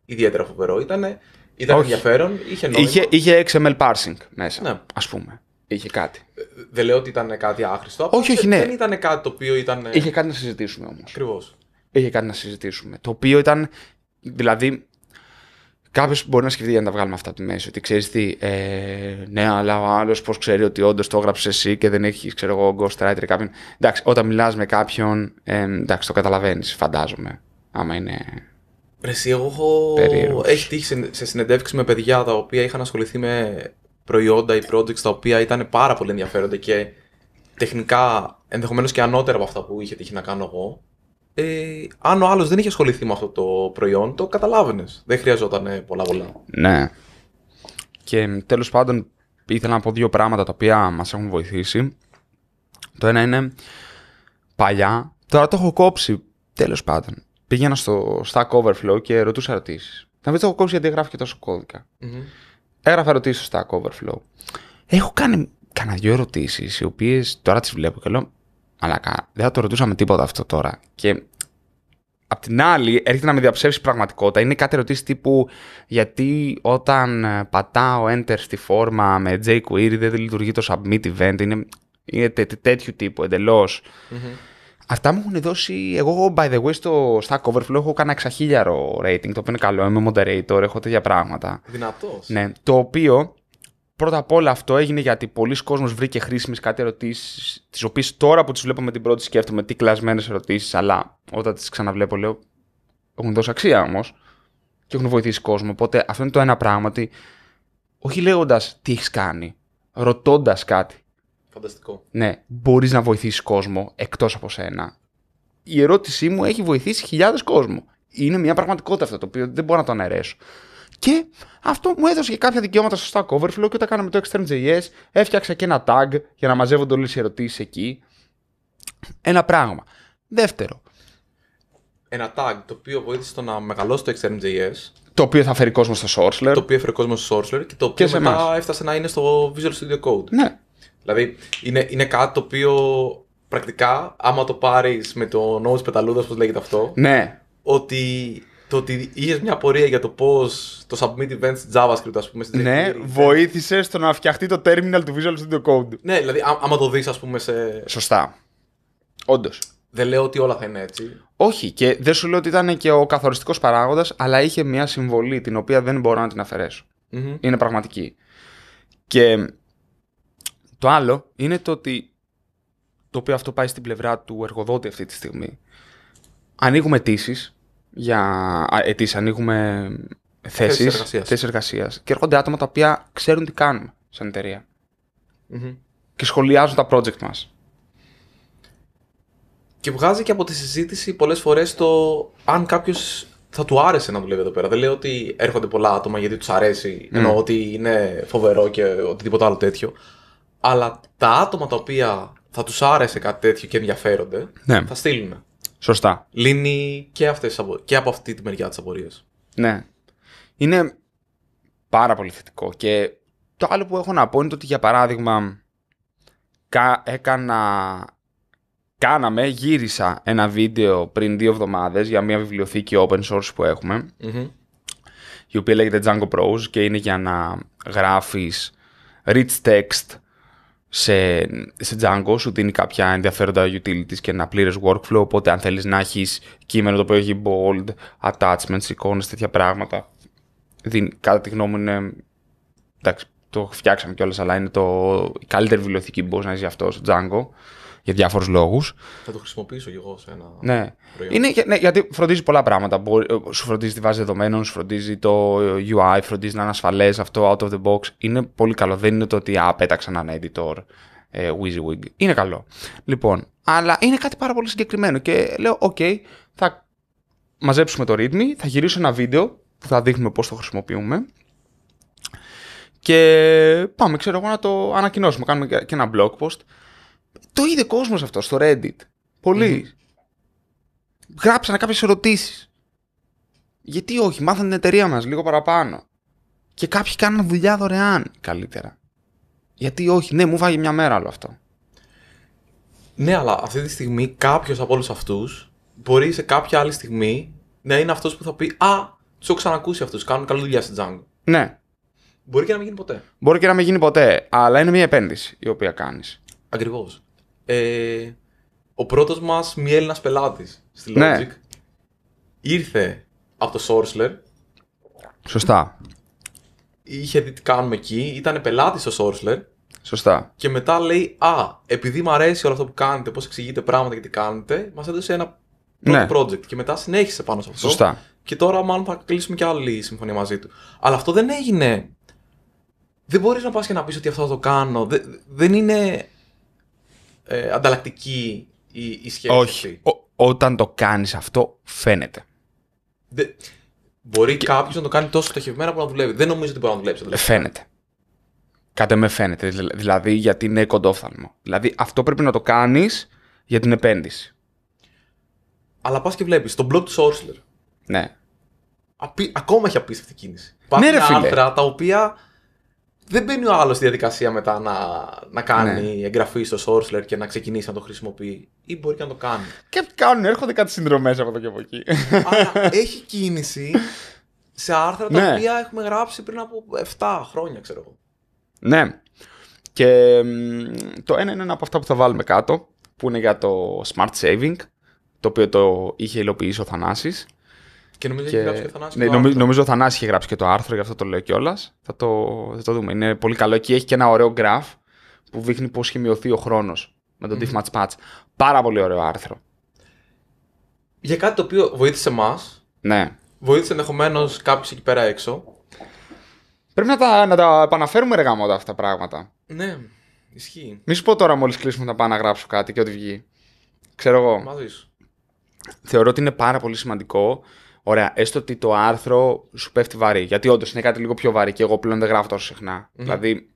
ιδιαίτερα φοβερό. Ήτανε, ήταν Όχι. ενδιαφέρον, είχε νόημα. Είχε, είχε XML parsing μέσα, ναι. πούμε. Είχε κάτι. Ε, δεν λέω ότι ήταν κάτι άχρηστο. Όχι, όχι, ναι. Δεν ήταν κάτι το οποίο ήταν. Ε, είχε κάτι να συζητήσουμε όμως. Ακριβώς. Είχε κάτι να συζητήσουμε. Το οποίο ήταν. Δηλαδή, κάποιος μπορεί να σκεφτεί για να τα βγάλουμε αυτά από τη μέση. Ότι ξέρεις τι. Ε, ναι, αλλά ο άλλος πώς ξέρει ότι όντως το έγραψες εσύ και δεν έχεις, ξέρω εγώ, ghostwriter κάποιον. Εντάξει, όταν μιλάς με κάποιον. Ε, εντάξει, το καταλαβαίνεις, φαντάζομαι άμα είναι Εσύ, εγώ έχω... τύχει σε, σε με παιδιά τα οποία είχαν ασχοληθεί με προϊόντα ή projects τα οποία ήταν πάρα πολύ ενδιαφέροντα και τεχνικά ενδεχομένως και ανώτερα από αυτά που είχε τύχει να κάνω εγώ. Ε, αν ο άλλος δεν είχε ασχοληθεί με αυτό το προϊόν, το καταλάβαινες. Δεν χρειαζόταν πολλά πολλά. Ναι. Και τέλος πάντων, ήθελα να πω δύο πράγματα τα οποία μας έχουν βοηθήσει. Το ένα είναι παλιά, τώρα το έχω κόψει. Τέλος πάντων. Πήγαινα στο Stack Overflow και ρωτούσα ερωτήσεις. Να βρει το έχω κόψει γιατί γράφει και τόσο κώδικα. Mm-hmm. Έγραφα ερωτήσεις στο Stack Overflow. Έχω κάνει κανένα δυο ερωτήσεις, οι οποίες τώρα τις βλέπω και λέω. Μαλάκα, δεν θα το ρωτούσαμε τίποτα αυτό τώρα. Και Απ' την άλλη, έρχεται να με διαψεύσει πραγματικότητα. Είναι κάτι ερωτήσεις τύπου γιατί όταν ε, πατάω enter στη φόρμα με jQuery δεν λειτουργεί το submit event. Είναι, είναι τέ, τέτοιου τύπου Αυτά μου έχουν δώσει. Εγώ, by the way, στο Stack Overflow έχω κάνει εξαχίλιαρο rating, το οποίο είναι καλό. Είμαι moderator, έχω τέτοια πράγματα. Δυνατός. Ναι, το οποίο πρώτα απ' όλα αυτό έγινε γιατί πολλοί κόσμοι βρήκε χρήσιμες κάτι ερωτήσεις, τις οποίες τώρα που τις βλέπω με την πρώτη σκέφτομαι τι κλασμένες ερωτήσεις, αλλά όταν τις ξαναβλέπω λέω. Έχουν δώσει αξία όμως και έχουν βοηθήσει κόσμο. Οπότε αυτό είναι το ένα πράγμα ότι όχι λέγοντας τι έχεις κάνει, ρωτώντας κάτι. Φανταστικό. Ναι, μπορείς να βοηθήσεις κόσμο εκτός από σένα. Η ερώτησή μου έχει βοηθήσει χιλιάδες κόσμο. Είναι μια πραγματικότητα αυτό το οποίο δεν μπορώ να το αναιρέσω. Και αυτό μου έδωσε και κάποια δικαιώματα στο Stack Overflow και όταν κάναμε το Extreme.js έφτιαξα και ένα tag για να μαζεύονται όλες οι ερωτήσεις εκεί. Ένα πράγμα. Δεύτερο. Ένα tag το οποίο βοήθησε το να μεγαλώσει το Extreme.js. Το οποίο θα φέρει κόσμο στο Sourcelayer. Το οποίο φέρει κόσμο στο Sourcelayer και το οποίο και μετά έφτασε να είναι στο Visual Studio Code. Ναι. Δηλαδή είναι, είναι κάτι το οποίο πρακτικά, άμα το πάρεις με το νόμο τη πεταλούδας, όπως λέγεται αυτό. Ναι. Ότι το ότι είχες μια πορεία για το πώς το submit events JavaScript, ας πούμε, στην Ναι, τεχνή, βοήθησε στο να φτιαχτεί το terminal του Visual Studio Code. Ναι, δηλαδή, άμα το δεις, ας πούμε, σε. Σωστά. Όντως. Δεν λέω ότι όλα θα είναι έτσι. Όχι, και δεν σου λέω ότι ήταν και ο καθοριστικός παράγοντας, αλλά είχε μια συμβολή την οποία δεν μπορώ να την αφαιρέσω. Είναι πραγματική. Και το άλλο είναι το ότι το οποίο αυτό πάει στην πλευρά του εργοδότη αυτή τη στιγμή. Ανοίγουμε αιτήσεις για αιτήσεις, ανοίγουμε θέσεις εργασία. Και έρχονται άτομα τα οποία ξέρουν τι κάνουν σαν εταιρεία. Mm-hmm. Και σχολιάζουν τα project μας. Και βγάζει και από τη συζήτηση πολλές φορές το αν κάποιος θα του άρεσε να δουλεύει εδώ πέρα. Δεν λέω ότι έρχονται πολλά άτομα γιατί τους αρέσει, mm. ενώ ότι είναι φοβερό και οτιδήποτε άλλο τέτοιο αλλά τα άτομα τα οποία θα τους άρεσε κάτι τέτοιο και ενδιαφέρονται, ναι. θα στείλουν. Σωστά. Λύνει και, αυτές, και από αυτή τη μεριά τη απορία. Ναι. Είναι πάρα πολύ θετικό. Και το άλλο που έχω να πω είναι ότι, για παράδειγμα, έκανα. Κάναμε, γύρισα ένα βίντεο πριν δύο εβδομάδες για μια βιβλιοθήκη open source που εχουμε η οποία λέγεται Django Prose και είναι για να γράφεις rich text σε, σε Django σου δίνει κάποια ενδιαφέροντα utilities και ένα πλήρες workflow. Οπότε, αν θέλεις να έχεις κείμενο το οποίο έχει bold, attachments, εικόνες, τέτοια πράγματα, δίνει, κατά τη γνώμη μου είναι. Εντάξει, το φτιάξαμε κιόλας, αλλά είναι το, η καλύτερη βιβλιοθήκη που μπορείς να για αυτό στο Django για διάφορους λόγους. Θα το χρησιμοποιήσω κι εγώ σε ένα. Ναι. Είναι, ναι, γιατί φροντίζει πολλά πράγματα. Ε, σου φροντίζει τη βάση δεδομένων, σου φροντίζει το ε, UI, φροντίζει να είναι ασφαλές αυτό out of the box. Είναι πολύ καλό. Δεν είναι το ότι α, ένα έναν editor. Ε, WYSIWYG. Είναι καλό. Λοιπόν, αλλά είναι κάτι πάρα πολύ συγκεκριμένο και λέω, OK, θα μαζέψουμε το readme, θα γυρίσω ένα βίντεο που θα δείχνουμε πώς το χρησιμοποιούμε και πάμε, ξέρω εγώ, να το ανακοινώσουμε. Κάνουμε και ένα blog post το είδε κόσμος αυτό στο Reddit. Πολλοί. Mm-hmm. Γράψανε κάποιες ερωτήσεις. Γιατί όχι, μάθανε την εταιρεία μας λίγο παραπάνω. Και κάποιοι κάνουν δουλειά δωρεάν καλύτερα. Γιατί όχι, ναι, μου βάγει μια μέρα όλο αυτό. Ναι, αλλά αυτή τη στιγμή κάποιος από όλους αυτούς μπορεί σε κάποια άλλη στιγμή να είναι αυτός που θα πει Α, τους έχω ξανακούσει αυτούς. Κάνουν καλή δουλειά στην Τζάγκο». Ναι. Μπορεί και να μην γίνει ποτέ. Μπορεί και να μην γίνει ποτέ, αλλά είναι μια επένδυση η οποία κάνεις. Ακριβώς. Ε, ο πρώτος μας μη Έλληνας πελάτης στη Logic ναι. ήρθε από το Sorcerer Σωστά. Είχε δει τι κάνουμε εκεί, ήταν πελάτης στο Sorcerer. Σωστά. Και μετά λέει, Α, επειδή μου αρέσει όλο αυτό που κάνετε, πώς εξηγείτε πράγματα και τι κάνετε, μας έδωσε ένα ναι. project. Και μετά συνέχισε πάνω σε αυτό. Σωστά. Και τώρα μάλλον θα κλείσουμε και άλλη συμφωνία μαζί του. Αλλά αυτό δεν έγινε. Δεν μπορείς να πας και να πεις ότι αυτό θα το κάνω. δεν είναι ε, ανταλλακτική η, σχέση. Όχι. όταν το κάνεις αυτό, φαίνεται. μπορεί και... κάποιος να το κάνει τόσο στοχευμένα που να δουλεύει. Δεν νομίζω ότι μπορεί να δουλέψει. Ε, φαίνεται. Κάτε με φαίνεται. Δηλαδή γιατί είναι κοντόφθαλμο. Δηλαδή αυτό πρέπει να το κάνεις για την επένδυση. Αλλά πας και βλέπεις τον blog του Σόρσλερ. Ναι. Ακόμα έχει απίστευτη κίνηση. Ναι, Υπάρχουν ναι, τα οποία δεν μπαίνει ο άλλος στη διαδικασία μετά να, να κάνει ναι. εγγραφή στο Sorsler και να ξεκινήσει να το χρησιμοποιεί. Ή μπορεί και να το κάνει. Και κάνουν, έρχονται κάτι συνδρομές από εδώ και από εκεί. Άρα έχει κίνηση σε άρθρα τα ναι. οποία έχουμε γράψει πριν από 7 χρόνια, ξέρω εγώ. Ναι. Και το ένα είναι ένα από αυτά που θα βάλουμε κάτω, που είναι για το smart saving, το οποίο το είχε υλοποιήσει ο Θανάσης. Και νομίζω και... έχει γράψει και ο Θανάσης ναι, το Νομίζω ο Θανάσης έχει γράψει και το άρθρο, γι' αυτό το λέω κιόλας. Θα, το, θα το δούμε. Είναι πολύ καλό. Εκεί έχει και ένα ωραίο γκραφ που δείχνει πώ έχει μειωθεί ο χρόνος με τον mm-hmm. Match Patch. Πάρα πολύ ωραίο άρθρο. Για κάτι το οποίο βοήθησε εμά. Ναι. Βοήθησε ενδεχομένως κάποιου εκεί πέρα έξω. Πρέπει να τα, να τα επαναφέρουμε ρε αυτά τα πράγματα. Ναι, ισχύει. Μη σου πω τώρα μόλις κλείσουμε να πάω να γράψω κάτι και ό,τι βγει. Ξέρω εγώ. Θεωρώ ότι είναι πάρα πολύ σημαντικό Ωραία, έστω ότι το άρθρο σου πέφτει βαρύ. Γιατί όντως είναι κάτι λίγο πιο βαρύ και εγώ πλέον δεν γράφω τόσο Δηλαδή,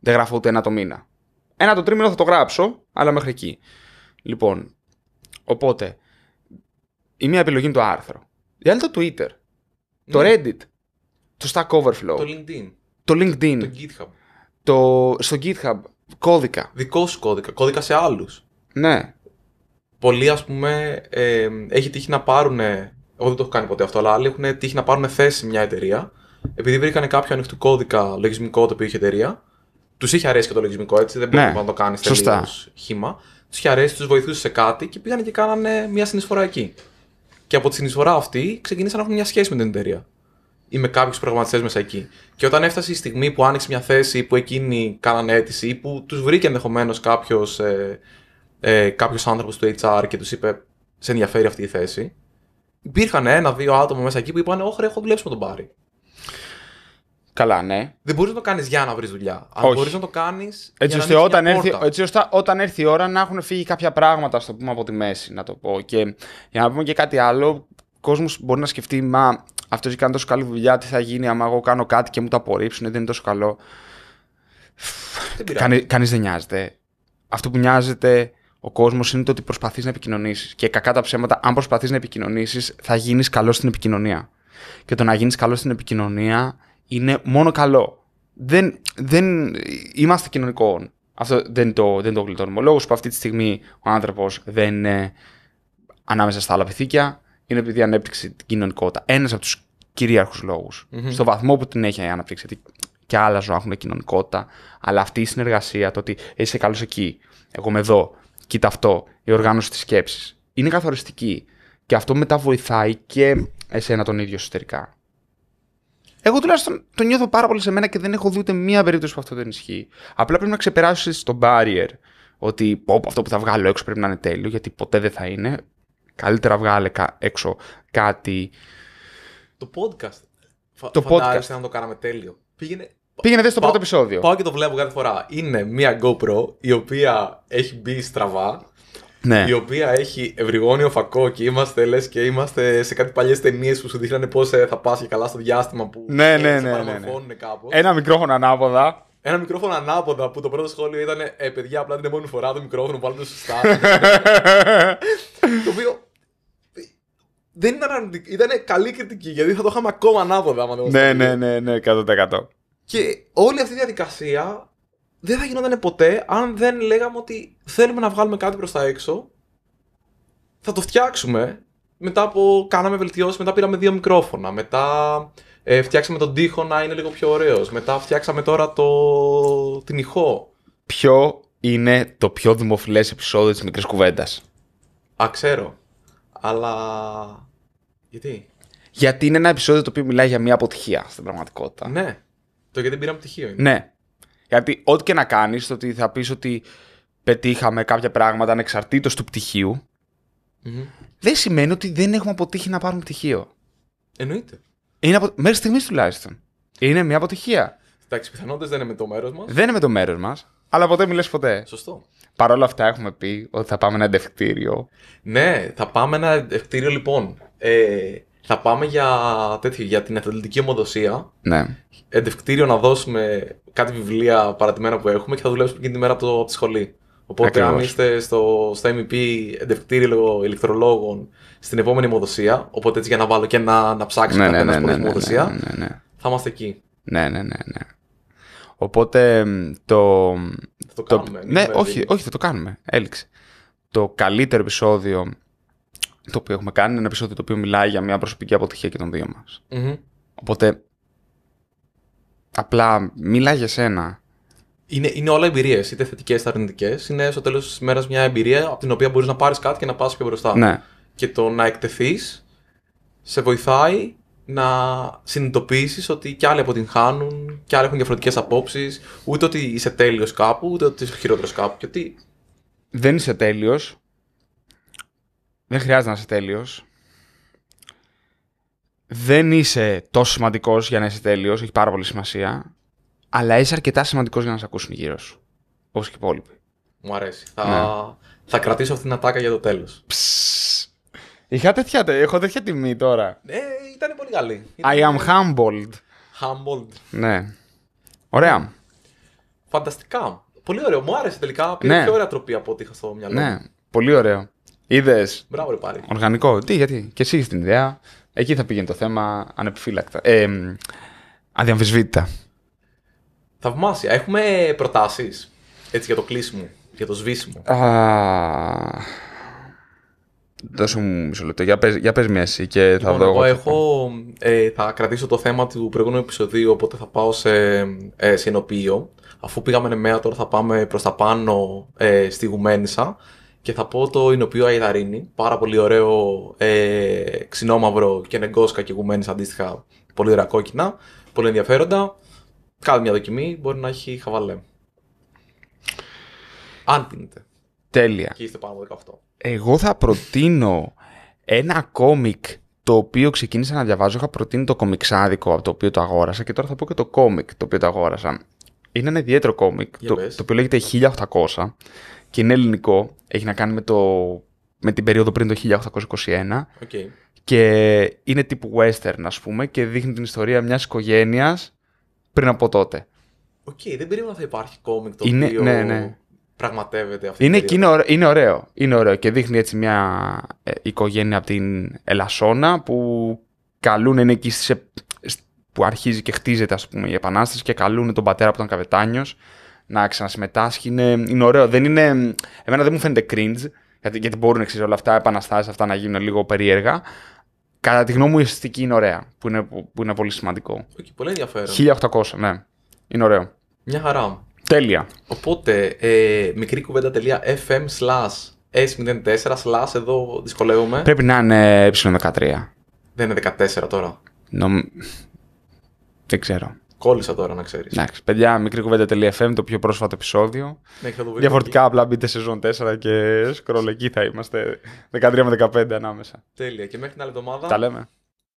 δεν γράφω ούτε ένα το μήνα. Ένα το τρίμηνο θα το γράψω, αλλά μέχρι εκεί. Λοιπόν, οπότε, η μία επιλογή είναι το άρθρο. Η άλλη το Twitter. Το ναι. Reddit. Το Stack Overflow. Το LinkedIn. Το LinkedIn. Το, GitHub. Το, στο GitHub. Κώδικα. Δικό σου κώδικα. Κώδικα σε άλλους. Ναι. Πολλοί, ας πούμε, ε, έχει τύχει να πάρουν εγώ δεν το έχω κάνει ποτέ αυτό, αλλά άλλοι έχουν τύχει να πάρουν θέση σε μια εταιρεία, επειδή βρήκαν κάποιο ανοιχτού κώδικα λογισμικό το οποίο είχε εταιρεία. Τους είχε αρέσει και το λογισμικό, έτσι. Δεν μπορούσε ναι, να το κάνει τελείω χήμα. Τους είχε αρέσει, τους βοηθούσε σε κάτι και πήγαν και κάνανε μια συνεισφορά εκεί. Και από τη συνεισφορά αυτή ξεκίνησαν να έχουν μια σχέση με την εταιρεία ή με κάποιους προγραμματιστές μέσα εκεί. Και όταν έφτασε η στιγμή που άνοιξε μια θέση που εκείνοι κάνανε αίτηση ή που ε, ε, τους βρήκε ενδεχομένως κάποιος άνθρωπος του HR και τους είπε: Σε ενδιαφέρει αυτή η θέση, υπήρχαν ένα-δύο άτομα μέσα εκεί που είπαν: Όχι, έχω δουλέψει με τον Μπάρι. Καλά, ναι. Δεν μπορείς να το κάνεις για να βρεις δουλειά. Αν μπορείς να το κάνεις. Έτσι, ώστε όταν έρθει, έτσι ώστε όταν έρθει η ώρα να έχουν φύγει κάποια πράγματα, ας το πούμε, από τη μέση. Να το πω. Και για να πούμε και κάτι άλλο, ο κόσμος μπορεί να σκεφτεί: Μα αυτός έχει κάνει τόσο καλή δουλειά, τι θα γίνει άμα εγώ κάνω κάτι και μου το απορρίψουν, δεν είναι τόσο καλό. Κανεί δεν νοιάζεται. Αυτό που νοιάζεται ο κόσμος είναι το ότι προσπαθείς να επικοινωνήσεις. Και κακά τα ψέματα, αν προσπαθείς να επικοινωνήσεις, θα γίνεις καλός στην επικοινωνία. Και το να γίνεις καλός στην επικοινωνία είναι μόνο καλό. Δεν, δεν είμαστε κοινωνικό. Αυτό δεν το, δεν το γλιτώνουμε. Ο λόγος που αυτή τη στιγμή ο άνθρωπος δεν είναι ανάμεσα στα άλλα πυθίκια είναι επειδή ανέπτυξε την κοινωνικότητα. Ένας από τους κυρίαρχους λόγους. Στο βαθμό που την έχει αναπτύξει. Γιατί και άλλα ζώα έχουν κοινωνικότητα, αλλά αυτή η συνεργασία, το ότι είσαι καλός εκεί, εγώ είμαι εδώ, κοίτα αυτό, η οργάνωση της σκέψης. Είναι καθοριστική. Και αυτό μετά βοηθάει και εσένα τον ίδιο εσωτερικά. Εγώ τουλάχιστον το νιώθω πάρα πολύ σε μένα και δεν έχω δει ούτε μία περίπτωση που αυτό δεν ισχύει. Απλά πρέπει να ξεπεράσεις τον barrier ότι αυτό που θα βγάλω έξω πρέπει να είναι τέλειο, γιατί ποτέ δεν θα είναι. Καλύτερα βγάλε έξω κάτι. Το podcast. Το podcast. να το κάναμε τέλειο. Πήγαινε Πήγαινε δες στο πρώτο επεισόδιο. Πάω και το βλέπω κάθε φορά. Είναι μια GoPro η οποία έχει μπει στραβά. Ναι. Η οποία έχει ευρυγόνιο φακό και είμαστε λες και είμαστε σε κάτι παλιές ταινίες που σου δείχνανε πώς θα πας και καλά στο διάστημα που ναι, ναι, ναι, ναι, κάπως. Ένα μικρόφωνο ανάποδα. Ένα μικρόφωνο ανάποδα που το πρώτο σχόλιο ήταν Ε, παιδιά, απλά την επόμενη φορά το μικρόφωνο που βάλετε σωστά. το οποίο δεν ήταν αρνητικό. Ήταν καλή κριτική γιατί θα το είχαμε ακόμα ανάποδα. Ναι, ναι, ναι, ναι, 100%. Και όλη αυτή η διαδικασία δεν θα γινόταν ποτέ αν δεν λέγαμε ότι θέλουμε να βγάλουμε κάτι προς τα έξω. Θα το φτιάξουμε. Μετά από κάναμε βελτιώσεις, μετά πήραμε δύο μικρόφωνα. Μετά ε, φτιάξαμε τον τοίχο να είναι λίγο πιο ωραίος. Μετά φτιάξαμε τώρα το... την ηχό. Ποιο είναι το πιο δημοφιλές επεισόδιο της μικρής κουβέντας. Α, ξέρω. Αλλά. Γιατί? Γιατί είναι ένα επεισόδιο το οποίο μιλάει για μια αποτυχία στην πραγματικότητα. Ναι. Το γιατί δεν πήραμε πτυχίο. Είναι. Ναι. Γιατί ό,τι και να κάνεις, το ότι θα πεις ότι πετύχαμε κάποια πράγματα ανεξαρτήτως του πτυχίου, mm-hmm. δεν σημαίνει ότι δεν έχουμε αποτύχει να πάρουμε πτυχίο. Εννοείται. Είναι απο... Μέχρι στιγμής τουλάχιστον. Είναι μια αποτυχία. Εντάξει, πιθανότητες δεν είναι με το μέρος μας. Δεν είναι με το μέρος μας, αλλά ποτέ μιλέ ποτέ. Σωστό. Παρ' όλα αυτά, έχουμε πει ότι θα πάμε ένα εντευκτήριο. Ναι, θα πάμε ένα εντευκτήριο λοιπόν. Ε, θα πάμε για, τέτοιο, για την αθλητική ομοδοσία. Ναι. Εντευκτήριο να δώσουμε κάτι βιβλία παρατημένα που έχουμε και θα δουλέψουμε εκείνη τη μέρα από, το, τη σχολή. Οπότε, Ακριβώς. αν είστε στο, στο MEP εντευκτήριο ηλεκτρολόγων στην επόμενη ομοδοσία, οπότε έτσι για να βάλω και να, να ψάξω ναι, ναι, ναι, ναι ναι, ναι, ναι, ναι, θα είμαστε εκεί. Ναι, ναι, ναι, ναι. Οπότε το. Θα το κάνουμε. Ναι, δηλαδή. όχι, όχι, θα το κάνουμε. Έληξε. Το καλύτερο επεισόδιο το οποίο έχουμε κάνει, ένα επεισόδιο το οποίο μιλάει για μια προσωπική αποτυχία και των δύο μας. mm Οπότε, απλά μιλά για σένα. Είναι, είναι όλα εμπειρίες, είτε θετικές είτε αρνητικές. Είναι στο τέλος της μέρα μια εμπειρία από την οποία μπορείς να πάρεις κάτι και να πας πιο μπροστά. Ναι. Και το να εκτεθείς σε βοηθάει να συνειδητοποιήσεις ότι κι άλλοι αποτυγχάνουν, κι άλλοι έχουν διαφορετικές απόψεις. Ούτε ότι είσαι τέλειος κάπου, ούτε ότι είσαι χειρότερος κάπου. Και ότι... Δεν είσαι τέλειος, δεν χρειάζεται να είσαι τέλειος. Δεν είσαι τόσο σημαντικός για να είσαι τέλειος, έχει πάρα πολύ σημασία. Αλλά είσαι αρκετά σημαντικός για να σε ακούσουν γύρω σου. Όπως και οι υπόλοιποι. Μου αρέσει. Θα, ναι. θα κρατήσω αυτήν την ατάκα για το τέλος. Είχα τέτοια, έχω τέτοια τιμή τώρα. Ε, ήταν πολύ καλή. I am humbled. Humbled. Ναι. Ωραία. Φανταστικά. Πολύ ωραίο. Μου άρεσε τελικά. Πήρε ναι. πιο ωραία τροπή από ό,τι είχα στο μυαλό. Ναι. Πολύ ωραίο. Είδες. Μπράβο, ρε Οργανικό. Τι, γιατί. Και εσύ την ιδέα. Εκεί θα πήγαινε το θέμα ανεπιφύλακτα. Ε, αδιαμφισβήτητα. Θαυμάσια. Έχουμε προτάσεις. Έτσι για το κλείσιμο. Για το σβήσιμο. Α... Δώσε μου μισό λεπτό. Για πες, για πες μια εσύ και λοιπόν, θα δω. Εγώ έχω, ε, θα κρατήσω το θέμα του προηγούμενου επεισοδίου, οπότε θα πάω σε, ε, Αφού πήγαμε νεμέα, τώρα θα πάμε προς τα πάνω ε, στη Γουμένισσα και θα πω το οποίο Αϊδαρίνη. Πάρα πολύ ωραίο ε, ξινόμαυρο και νεγκόσκα και γουμένης αντίστοιχα πολύ ωραία κόκκινα. Πολύ ενδιαφέροντα. Κάθε μια δοκιμή, μπορεί να έχει χαβαλέ. Αν πίνετε. Τέλεια. Και είστε πάνω από αυτό. Εγώ θα προτείνω ένα κόμικ το οποίο ξεκίνησα να διαβάζω. Είχα προτείνει το κομιξάδικο από το οποίο το αγόρασα και τώρα θα πω και το κόμικ το οποίο το αγόρασα. Είναι ένα ιδιαίτερο κόμικ, το, το, οποίο λέγεται 1800 και είναι ελληνικό. Έχει να κάνει με, το, με την περίοδο πριν το 1821. Okay. Και είναι τύπου western, ας πούμε, και δείχνει την ιστορία μιας οικογένειας πριν από τότε. Οκ, okay, δεν περίμενα θα υπάρχει κόμικ το είναι, οποίο ναι, ναι. πραγματεύεται αυτή είναι, είναι, ωραίο, είναι ωραίο. Είναι ωραίο και δείχνει έτσι μια ε, οικογένεια από την Ελασσόνα που καλούν, εκεί που αρχίζει και χτίζεται ας πούμε η επανάσταση και καλούν τον πατέρα που ήταν καπετάνιος να ξανασυμμετάσχει. Είναι, είναι ωραίο. Δεν είναι, εμένα δεν μου φαίνεται cringe, γιατί, γιατί μπορούν εξής, όλα αυτά, επαναστάσεις αυτά να γίνουν λίγο περίεργα. Κατά τη γνώμη μου η αισθητική είναι ωραία, που είναι, είναι πολύ σημαντικό. Okay, πολύ ενδιαφέρον. 1800, ναι. Είναι ωραίο. Μια χαρά. Τέλεια. Οπότε, ε, μικρή κουβέντα.fm slash S04 slash εδώ δυσκολεύομαι. Πρέπει να είναι ε13. Δεν είναι 14 τώρα. Νομ... Δεν ξέρω. Κόλλησα τώρα να ξέρεις. Εντάξει, παιδιά, μικρή το πιο πρόσφατο επεισόδιο. Ναι, Διαφορετικά, απλά μπείτε σε 4 και σκρολ εκεί θα είμαστε. 13 με 15 ανάμεσα. Τέλεια. Και μέχρι την άλλη εβδομάδα. Τα λέμε.